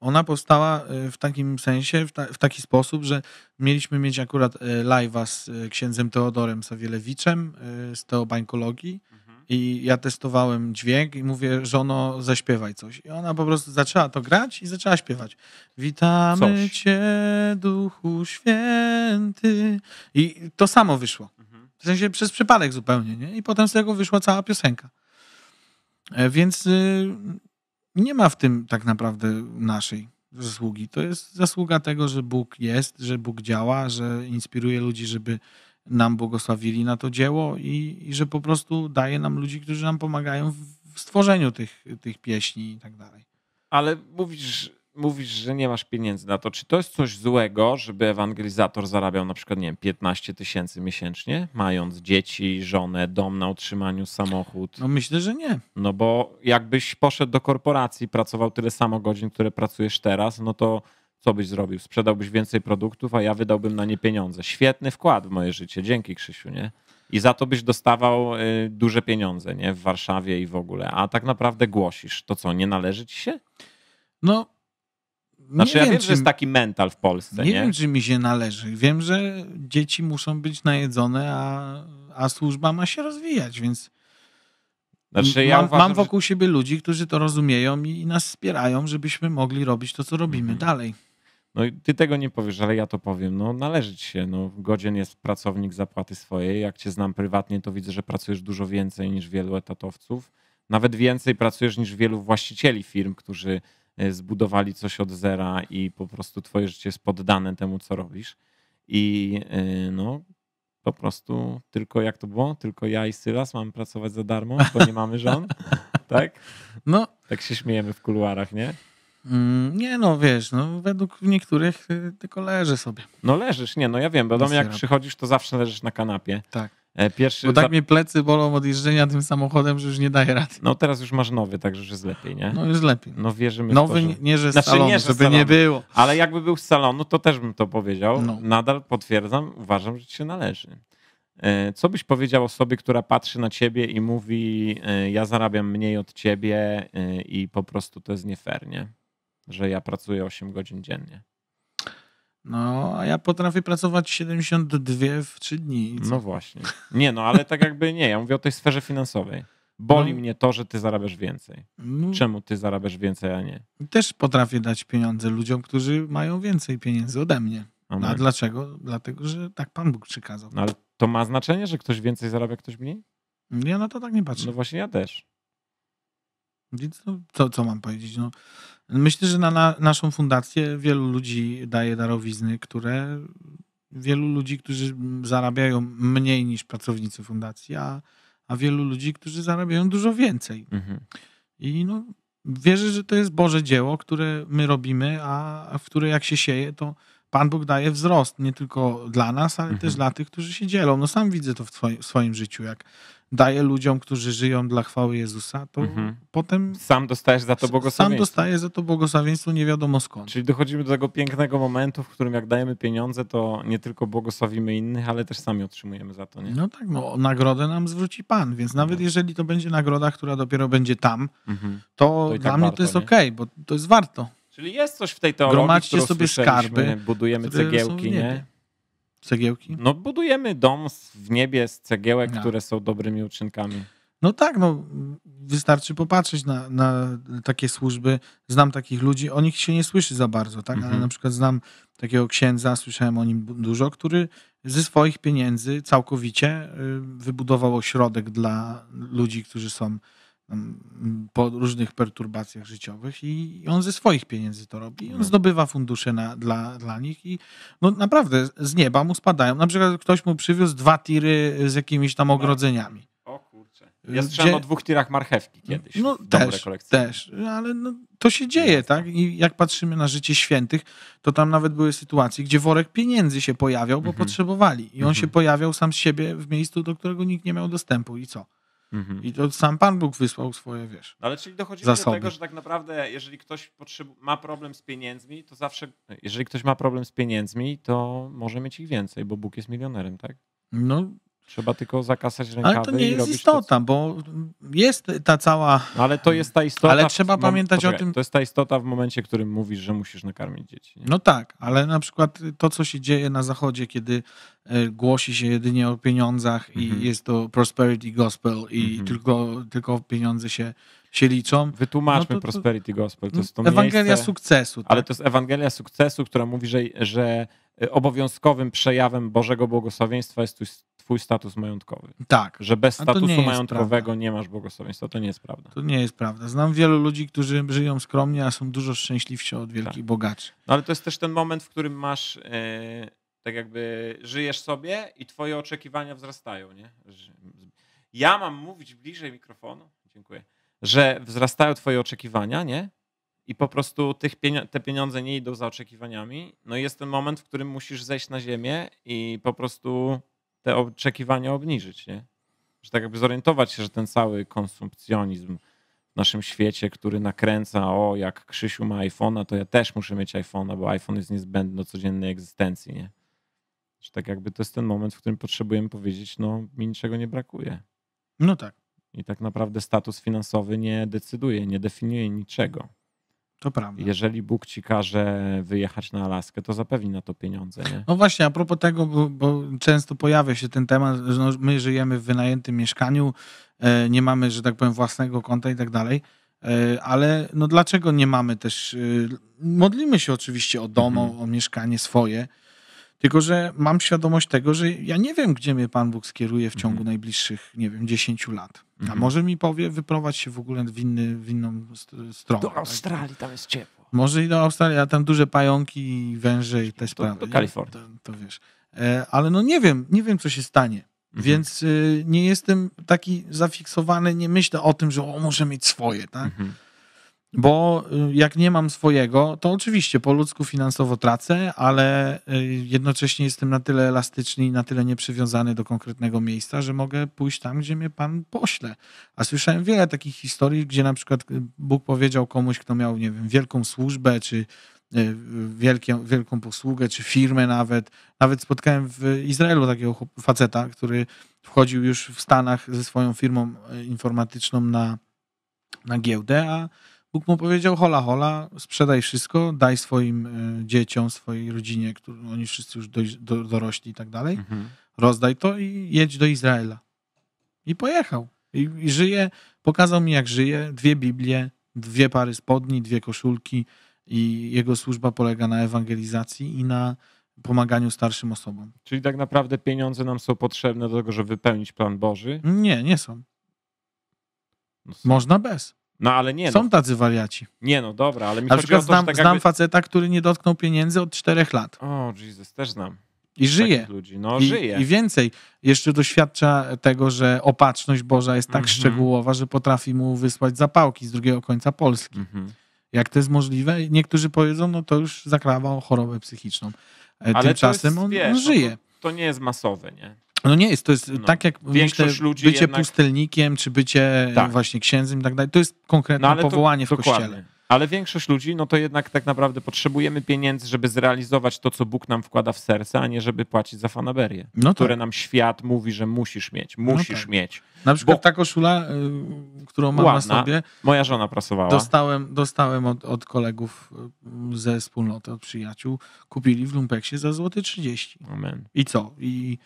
Ona powstała y, w takim sensie, w, ta, w taki sposób, że mieliśmy mieć akurat y, live'a z księdzem Teodorem Sawielewiczem z teobańkologii mhm. i ja testowałem dźwięk i mówię, żono, zaśpiewaj coś. I ona po prostu zaczęła to grać i zaczęła śpiewać. Witamy coś. Cię, Duchu Święty. I to samo wyszło. W sensie przez przypadek zupełnie, nie? I potem z tego wyszła cała piosenka. E, więc y, nie ma w tym tak naprawdę naszej zasługi. To jest zasługa tego, że Bóg jest, że Bóg działa, że inspiruje ludzi, żeby nam błogosławili na to dzieło i, i że po prostu daje nam ludzi, którzy nam pomagają w stworzeniu tych, tych pieśni i tak dalej. Ale mówisz, mówisz, że nie masz pieniędzy na to, czy to jest coś złego, żeby ewangelizator zarabiał na przykład, nie wiem, 15 tysięcy miesięcznie, mając dzieci, żonę, dom na utrzymaniu, samochód? No myślę, że nie. No bo jakbyś poszedł do korporacji, pracował tyle samo godzin, które pracujesz teraz, no to co byś zrobił? Sprzedałbyś więcej produktów, a ja wydałbym na nie pieniądze. Świetny wkład w moje życie. Dzięki, Krzysiu, nie? I za to byś dostawał y, duże pieniądze, nie? W Warszawie i w ogóle. A tak naprawdę głosisz. To co, nie należy ci się? No, znaczy, nie ja wiem, wiem czy... że jest taki mental w Polsce. Nie, nie, wiem, czy mi się należy. Wiem, że dzieci muszą być najedzone, a, a służba ma się rozwijać, więc. Znaczy, ja mam, uważam, mam, wokół że... siebie ludzi, którzy to rozumieją i, i nas wspierają, żebyśmy mogli robić to, co robimy mhm. dalej. No i ty tego nie powiesz, ale ja to powiem. No należy ci się. No, godzien jest pracownik zapłaty swojej. Jak cię znam prywatnie, to widzę, że pracujesz dużo więcej niż wielu etatowców. Nawet więcej pracujesz niż wielu właścicieli firm, którzy E, zbudowali coś od zera i po prostu twoje życie jest poddane temu, co robisz. I e, no, po prostu tylko jak to było? Tylko ja i Sylas mamy pracować za darmo, bo nie mamy żon, tak? No. Tak się śmiejemy w kuluarach, nie? Mm, nie no, wiesz, no, według niektórych y, tylko leży sobie. No leżysz, nie, no ja wiem, bo do mnie jak przychodzisz, to zawsze leżysz na kanapie. Tak. E, pierwszy Bo tak za... mnie plecy bolą od jeżdżenia tym samochodem, że już nie daję rady. No teraz już masz nowy, także już jest lepiej, nie? No już lepiej. No wierzymy Nowy w to, że... nie, że z znaczy, salonu, nie, że żeby salonu. nie było. Ale jakby był z salonu, to też bym to powiedział. No. Nadal potwierdzam, uważam, że ci się należy. E, co byś powiedział osobie, która patrzy na ciebie i mówi, e, ja zarabiam mniej od ciebie i po prostu to jest niefernie, Że ja pracuję 8 godzin dziennie. No, a ja potrafię pracować 72 w 3 dni. No właśnie. Nie, no ale tak jakby nie, ja mówię o tej sferze finansowej. Boli no. mnie to, że ty zarabiasz więcej. No. Czemu ty zarabiasz więcej, a nie? Też potrafię dać pieniądze ludziom, którzy mają więcej pieniędzy ode mnie. No, a dlaczego? Dlatego, że tak Pan Bóg przykazał. No, ale to ma znaczenie, że ktoś więcej zarabia, ktoś mniej? Ja na to tak nie patrzę. No właśnie ja też. Więc no, to, co mam powiedzieć? No, myślę, że na, na naszą fundację wielu ludzi daje darowizny, które wielu ludzi, którzy zarabiają mniej niż pracownicy fundacji, a, a wielu ludzi, którzy zarabiają dużo więcej. Mhm. I no, wierzę, że to jest Boże dzieło, które my robimy, a, a w które jak się sieje, to Pan Bóg daje wzrost nie tylko dla nas, ale mhm. też dla tych, którzy się dzielą. No sam widzę to w swoim, w swoim życiu, jak daję ludziom, którzy żyją dla chwały Jezusa, to mhm. potem... Sam dostajesz za to błogosławieństwo. Sam dostaję za to błogosławieństwo nie wiadomo skąd. Czyli dochodzimy do tego pięknego momentu, w którym jak dajemy pieniądze, to nie tylko błogosławimy innych, ale też sami otrzymujemy za to, nie? No tak, no nagrodę nam zwróci Pan, więc nawet tak. jeżeli to będzie nagroda, która dopiero będzie tam, mhm. to, to tak dla tak mnie warto, to jest okej, okay, bo to jest warto. Czyli jest coś w tej teorii, Gromadźcie sobie skarby. Budujemy cegiełki, nie? Cegiełki? No budujemy dom w niebie z cegiełek, no. które są dobrymi uczynkami. No tak, no wystarczy popatrzeć na, na takie służby. Znam takich ludzi, o nich się nie słyszy za bardzo, tak? Mhm. Ale na przykład znam takiego księdza, słyszałem o nim dużo, który ze swoich pieniędzy całkowicie y, wybudował ośrodek dla ludzi, którzy są po różnych perturbacjach życiowych i on ze swoich pieniędzy to robi. On mhm. zdobywa fundusze na, dla, dla nich i no naprawdę z nieba mu spadają. Na przykład ktoś mu przywiózł dwa tiry z jakimiś tam ogrodzeniami. O kurczę. Ja słyszałem o dwóch tirach marchewki kiedyś. No też, też. Ale no, to się dzieje, tak? I jak patrzymy na życie świętych, to tam nawet były sytuacje, gdzie worek pieniędzy się pojawiał, bo mhm. potrzebowali. I on się mhm. pojawiał sam z siebie w miejscu, do którego nikt nie miał dostępu. I co? Mhm. I to sam Pan Bóg wysłał swoje, wiesz, no, Ale czyli dochodzi do tego, że tak naprawdę jeżeli ktoś ma problem z pieniędzmi, to zawsze, jeżeli ktoś ma problem z pieniędzmi, to może mieć ich więcej, bo Bóg jest milionerem, tak? No Trzeba tylko zakasać rękawy Ale to nie jest istota, to, bo jest ta cała... No, ale to jest ta istota... Ale trzeba w... pamiętać Poczekaj, o tym... To jest ta istota w momencie, w którym mówisz, że musisz nakarmić dzieci. Nie? No tak, ale na przykład to, co się dzieje na Zachodzie, kiedy e, głosi się jedynie o pieniądzach mhm. i jest to prosperity gospel i mhm. tylko, tylko pieniądze się się liczą. No Wytłumaczmy no to, Prosperity Gospel. To jest to Ewangelia miejsce, sukcesu. Tak? Ale to jest Ewangelia sukcesu, która mówi, że, że e, obowiązkowym przejawem Bożego błogosławieństwa jest twój status majątkowy. Tak. Że bez statusu majątkowego prawda. nie masz błogosławieństwa. To nie jest prawda. To nie jest prawda. Znam wielu ludzi, którzy żyją skromnie, a są dużo szczęśliwsi od wielkich tak. bogaczy. No ale to jest też ten moment, w którym masz yy, tak jakby żyjesz sobie i twoje oczekiwania wzrastają, nie? Ja mam mówić bliżej mikrofonu. Dziękuję. Że wzrastają twoje oczekiwania, nie? i po prostu tych te pieniądze nie idą za oczekiwaniami. No i jest ten moment, w którym musisz zejść na ziemię i po prostu te oczekiwania obniżyć, nie? Że tak jakby zorientować się, że ten cały konsumpcjonizm w naszym świecie, który nakręca, o jak Krzysiu ma iPhone'a, to ja też muszę mieć iPhone'a, bo iPhone jest niezbędny do codziennej egzystencji, nie? Że tak jakby to jest ten moment, w którym potrzebujemy powiedzieć, no mi niczego nie brakuje. No tak. I tak naprawdę status finansowy nie decyduje, nie definiuje niczego. To prawda. Jeżeli Bóg ci każe wyjechać na Alaskę, to zapewni na to pieniądze. Nie? No właśnie, a propos tego, bo, bo często pojawia się ten temat, że no, my żyjemy w wynajętym mieszkaniu, e, nie mamy, że tak powiem, własnego konta i tak dalej. E, ale no dlaczego nie mamy też. E, modlimy się oczywiście o dom, mhm. o mieszkanie swoje, tylko, że mam świadomość tego, że ja nie wiem, gdzie mnie Pan Bóg skieruje w ciągu mhm. najbliższych, nie wiem, 10 lat. Mhm. A może mi powie, wyprowadź się w ogóle w, inny, w inną stronę. Do tak? Australii, tam jest ciepło. Może i do Australii, a tam duże pająki, węże i te sprawy. Do, do Kalifornii. To, to, wiesz. E, ale no nie wiem, nie wiem, co się stanie. Mhm. Więc y, nie jestem taki zafiksowany, nie myślę o tym, że o, muszę mieć swoje, tak? Mhm. Bo y, jak nie mam swojego, to oczywiście po ludzku finansowo tracę, ale y, jednocześnie jestem na tyle elastyczny i na tyle nieprzywiązany do konkretnego miejsca, że mogę pójść tam, gdzie mnie Pan pośle. A słyszałem wiele takich historii, gdzie na przykład y, Bóg powiedział komuś, kto miał, nie wiem, wielką służbę czy wielkie, wielką posługę czy firmę nawet. Nawet spotkałem w Izraelu takiego faceta, który wchodził już w Stanach ze swoją firmą informatyczną na, na giełdę, a Bóg mu powiedział: hola, hola, sprzedaj wszystko, daj swoim e, dzieciom, swojej rodzinie, którzy, oni wszyscy już do, do, dorośli i tak dalej, mhm. rozdaj to i jedź do Izraela. I pojechał. I, I żyje, pokazał mi, jak żyje. Dwie Biblie, dwie pary spodni, dwie koszulki, i jego służba polega na ewangelizacji i na pomaganiu starszym osobom. Czyli tak naprawdę pieniądze nam są potrzebne do tego, żeby wypełnić plan Boży? Nie, nie są. No są. Można bez. No ale nie. No. Są no. tacy wariaci. Nie no, dobra, ale mi Na przykład znam, tak znam faceta, który nie dotknął pieniędzy od czterech lat. O, Jesus, też znam. I żyje. Ludzi. No, I, żyje. I więcej, jeszcze doświadcza tego, że opatrzność Boża jest tak mm -hmm. szczegółowa, że potrafi mu wysłać zapałki z drugiego końca Polski. Mm -hmm. Jak to jest możliwe? Niektórzy powiedzą, no to już zakrawa o chorobę psychiczną. E, ale Tymczasem jest, on, wiesz, on no żyje. to, to nie jest masowe, nie? No nie jest, to jest no. tak jak Większość myślę, ludzi bycie jednak... pustelnikiem, czy bycie e, tak. właśnie księdzem i tak dalej, to jest konkretne no, powołanie to, w dokładnie. kościele. Ale większość ludzi, no to jednak tak naprawdę potrzebujemy pieniędzy, żeby zrealizować to, co Bóg nam wkłada w serce, a nie żeby płacić za fanaberię, no tak. które tak. nam świat mówi, że musisz mieć, no musisz no tak. mieć. Na przykład Bo... ta koszula, y, którą mam Ładna. na sobie. Moja żona prasowała. Dostałem, dostałem od, od kolegów y, ze wspólnoty, od przyjaciół. Kupili w Lumpeksie za złoty 30. Amen. I co? I...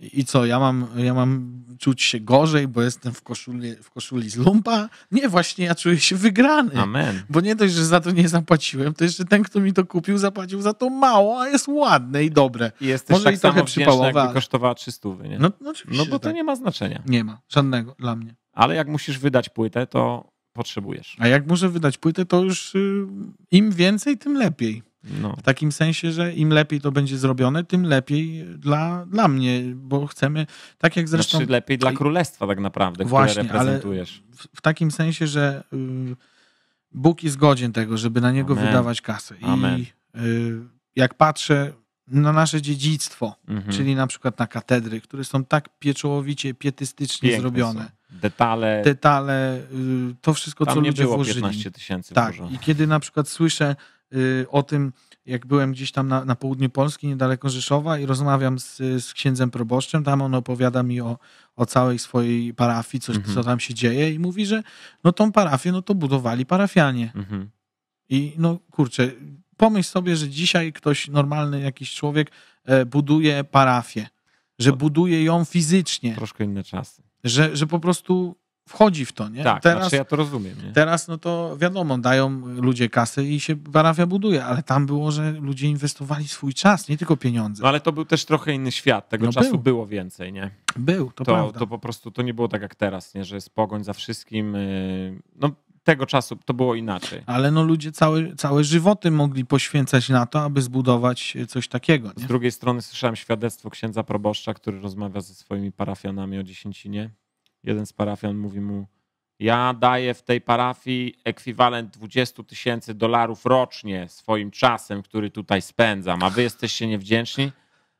I co, ja mam, ja mam czuć się gorzej, bo jestem w koszuli, w koszuli z lumpa? Nie, właśnie ja czuję się wygrany. Amen. Bo nie dość, że za to nie zapłaciłem, to jeszcze ten, kto mi to kupił, zapłacił za to mało, a jest ładne i dobre. I jesteś Może tak i trochę Jakby kosztowała 300, nie? No, no, no bo to tak. nie ma znaczenia. Nie ma, żadnego dla mnie. Ale jak musisz wydać płytę, to potrzebujesz. A jak muszę wydać płytę, to już y, im więcej, tym lepiej. No. W takim sensie, że im lepiej to będzie zrobione, tym lepiej dla, dla mnie, bo chcemy, tak jak zresztą... Znaczy lepiej dla królestwa tak naprawdę, właśnie, które reprezentujesz. Ale w, w takim sensie, że y, Bóg jest godzien tego, żeby na niego Amen. wydawać kasę. Amen. I y, jak patrzę na nasze dziedzictwo, mhm. czyli na przykład na katedry, które są tak pieczołowicie, pietystycznie Piękne zrobione. Są. Detale. Detale, y, to wszystko, Tam co nie ludzie było włożyli. 15 tysięcy. Tak, i kiedy na przykład słyszę Y, o tym, jak byłem gdzieś tam na, na południu Polski, niedaleko Rzeszowa i rozmawiam z, z księdzem proboszczem, tam on opowiada mi o, o całej swojej parafii, coś, mhm. co tam się dzieje i mówi, że no tą parafię, no to budowali parafianie. Mhm. I no kurczę, pomyśl sobie, że dzisiaj ktoś normalny, jakiś człowiek e, buduje parafię, że buduje ją fizycznie. Troszkę inne czasy. Że, że po prostu wchodzi w to, nie? Tak, teraz, znaczy ja to rozumiem. Nie? Teraz no to wiadomo, dają ludzie kasy i się parafia buduje, ale tam było, że ludzie inwestowali swój czas, nie tylko pieniądze. No ale to był też trochę inny świat, tego no czasu był. było więcej, nie? Był, to, to prawda. To po prostu, to nie było tak jak teraz, nie? Że jest pogoń za wszystkim, y, no tego czasu to było inaczej. Ale no ludzie całe, całe żywoty mogli poświęcać na to, aby zbudować coś takiego. Nie? Z drugiej strony słyszałem świadectwo księdza proboszcza, który rozmawia ze swoimi parafianami o dziesięcinie jeden z parafian mówi mu, ja daję w tej parafii ekwiwalent 20 tysięcy dolarów rocznie swoim czasem, który tutaj spędzam, a wy jesteście niewdzięczni?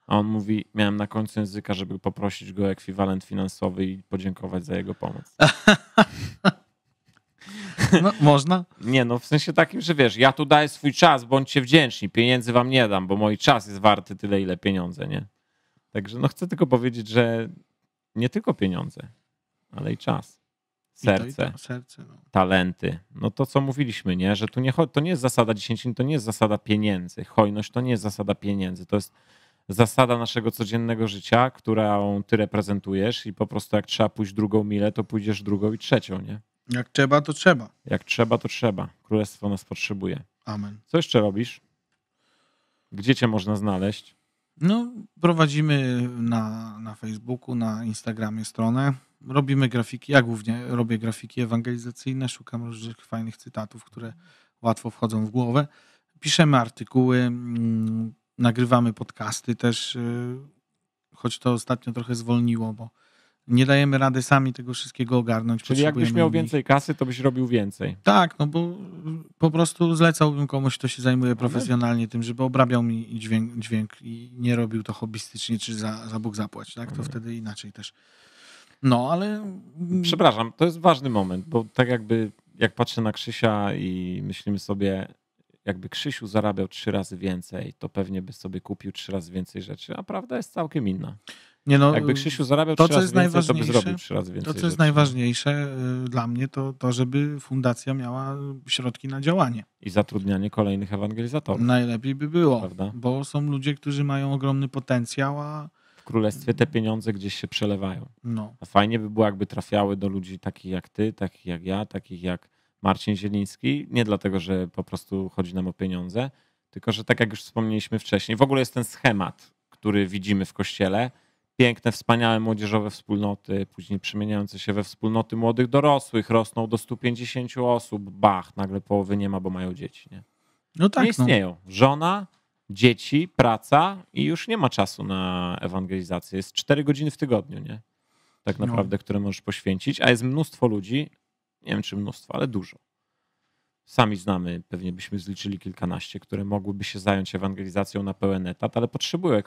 A on mówi, miałem na końcu języka, żeby poprosić go o ekwiwalent finansowy i podziękować za jego pomoc. No, można? nie, no w sensie takim, że wiesz, ja tu daję swój czas, bądźcie wdzięczni, pieniędzy wam nie dam, bo mój czas jest warty tyle, ile pieniądze, nie? Także no chcę tylko powiedzieć, że nie tylko pieniądze ale i czas. Serce, I to, i to, serce no. talenty. No to, co mówiliśmy, nie? że tu nie, to nie jest zasada dziesięcin, to nie jest zasada pieniędzy. Hojność to nie jest zasada pieniędzy. To jest zasada naszego codziennego życia, którą ty reprezentujesz i po prostu jak trzeba pójść drugą milę, to pójdziesz drugą i trzecią, nie? Jak trzeba, to trzeba. Jak trzeba, to trzeba. Królestwo nas potrzebuje. Amen. Co jeszcze robisz? Gdzie cię można znaleźć? No, prowadzimy na, na Facebooku, na Instagramie stronę robimy grafiki. Ja głównie robię grafiki ewangelizacyjne, szukam różnych fajnych cytatów, które łatwo wchodzą w głowę. Piszemy artykuły, mm, nagrywamy podcasty też, y, choć to ostatnio trochę zwolniło, bo nie dajemy rady sami tego wszystkiego ogarnąć. Czyli jakbyś miał więcej kasy, to byś robił więcej. Tak, no bo y, po prostu zlecałbym komuś, kto się zajmuje no tak. profesjonalnie tym, żeby obrabiał mi dźwięk, dźwięk i nie robił to hobbystycznie, czy za, za Bóg zapłać, tak? To mhm. wtedy inaczej też no, ale... Mm, Przepraszam, to jest ważny moment, bo tak jakby jak patrzę na Krzysia i myślimy sobie, jakby Krzysiu zarabiał trzy razy więcej, to pewnie by sobie kupił trzy razy więcej rzeczy, a prawda jest całkiem inna. Nie no, Jakby Krzysiu zarabiał to, trzy razy więcej, to by zrobił trzy razy więcej. To, co jest najważniejsze y, dla mnie, to to, żeby fundacja miała środki na działanie. I zatrudnianie kolejnych ewangelizatorów. Najlepiej by było, prawda? bo są ludzie, którzy mają ogromny potencjał, a w królestwie te pieniądze gdzieś się przelewają. No. A fajnie by było, jakby trafiały do ludzi takich jak ty, takich jak ja, takich jak Marcin Zieliński. Nie dlatego, że po prostu chodzi nam o pieniądze, tylko że tak jak już wspomnieliśmy wcześniej, w ogóle jest ten schemat, który widzimy w kościele. Piękne, wspaniałe młodzieżowe wspólnoty, później przemieniające się we wspólnoty młodych dorosłych, rosną do 150 osób, bach, nagle połowy nie ma, bo mają dzieci. Nie, no tak, nie no. istnieją. No. Żona, dzieci, praca i już nie ma czasu na ewangelizację. Jest cztery godziny w tygodniu, nie? Tak no. naprawdę, no. które możesz poświęcić, a jest mnóstwo ludzi, nie wiem czy mnóstwo, ale dużo. Sami znamy, pewnie byśmy zliczyli kilkanaście, które mogłyby się zająć ewangelizacją na pełen etat, ale potrzebują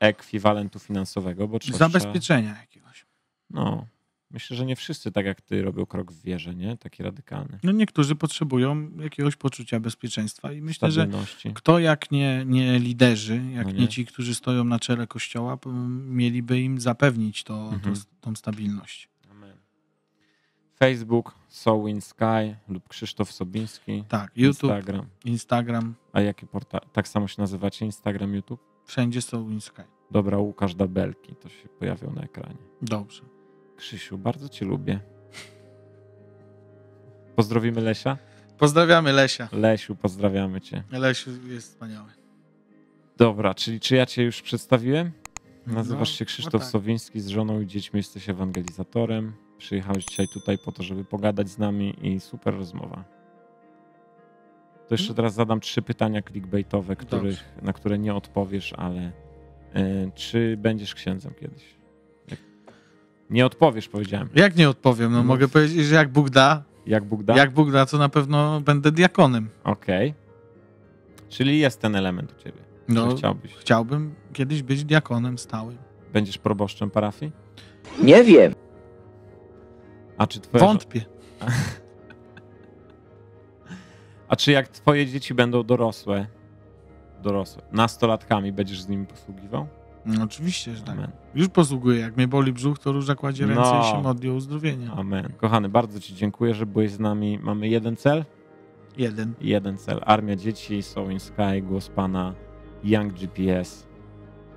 ekwiwalentu finansowego, bo trzeba... Zabezpieczenia jakiegoś. No, Myślę, że nie wszyscy tak jak ty robią krok w wierze, nie? Taki radykalny. No niektórzy potrzebują jakiegoś poczucia bezpieczeństwa i myślę, że kto jak nie, nie liderzy, jak no nie. nie. ci, którzy stoją na czele kościoła, mieliby im zapewnić to, mhm. to tą stabilność. Amen. Facebook, Soul in Sky lub Krzysztof Sobiński. Tak, YouTube, Instagram. Instagram. A jakie portal? Tak samo się nazywacie Instagram, YouTube? Wszędzie Soul in Sky. Dobra, Łukasz Dabelki, to się pojawią na ekranie. Dobrze. Krzysiu, bardzo cię lubię. Pozdrowimy Lesia? Pozdrawiamy Lesia. Lesiu, pozdrawiamy cię. Lesiu jest wspaniały. Dobra, czyli czy ja cię już przedstawiłem? No, Nazywasz się Krzysztof no tak. Sowiński, z żoną i dziećmi jesteś ewangelizatorem. Przyjechałeś dzisiaj tutaj po to, żeby pogadać z nami i super rozmowa. To jeszcze mm. teraz zadam trzy pytania clickbaitowe, których, na które nie odpowiesz, ale y, czy będziesz księdzem kiedyś? Nie odpowiesz, powiedziałem. Jak nie odpowiem? No, no. mogę powiedzieć, że jak Bóg da. Jak Bóg da? Jak Bóg da, to na pewno będę diakonem. Okej. Okay. Czyli jest ten element u ciebie. No, chciałbyś. Chciałbym kiedyś być diakonem stałym. Będziesz proboszczem parafii? Nie wiem. A czy twoje... Wątpię. A... A czy jak twoje dzieci będą dorosłe, dorosłe, nastolatkami, będziesz z nimi posługiwał? No, oczywiście, że tak. Amen. Już posługuję. Jak mnie boli brzuch, to róża kładzie no. ręce no. i się modli o uzdrowienie. Amen. Kochany, bardzo Ci dziękuję, że byłeś z nami. Mamy jeden cel? Jeden. Jeden cel. Armia Dzieci, Soul in Sky, Głos Pana, Young GPS.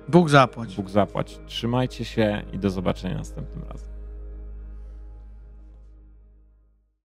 Bóg zapłać. Bóg zapłać. Trzymajcie się i do zobaczenia następnym razem.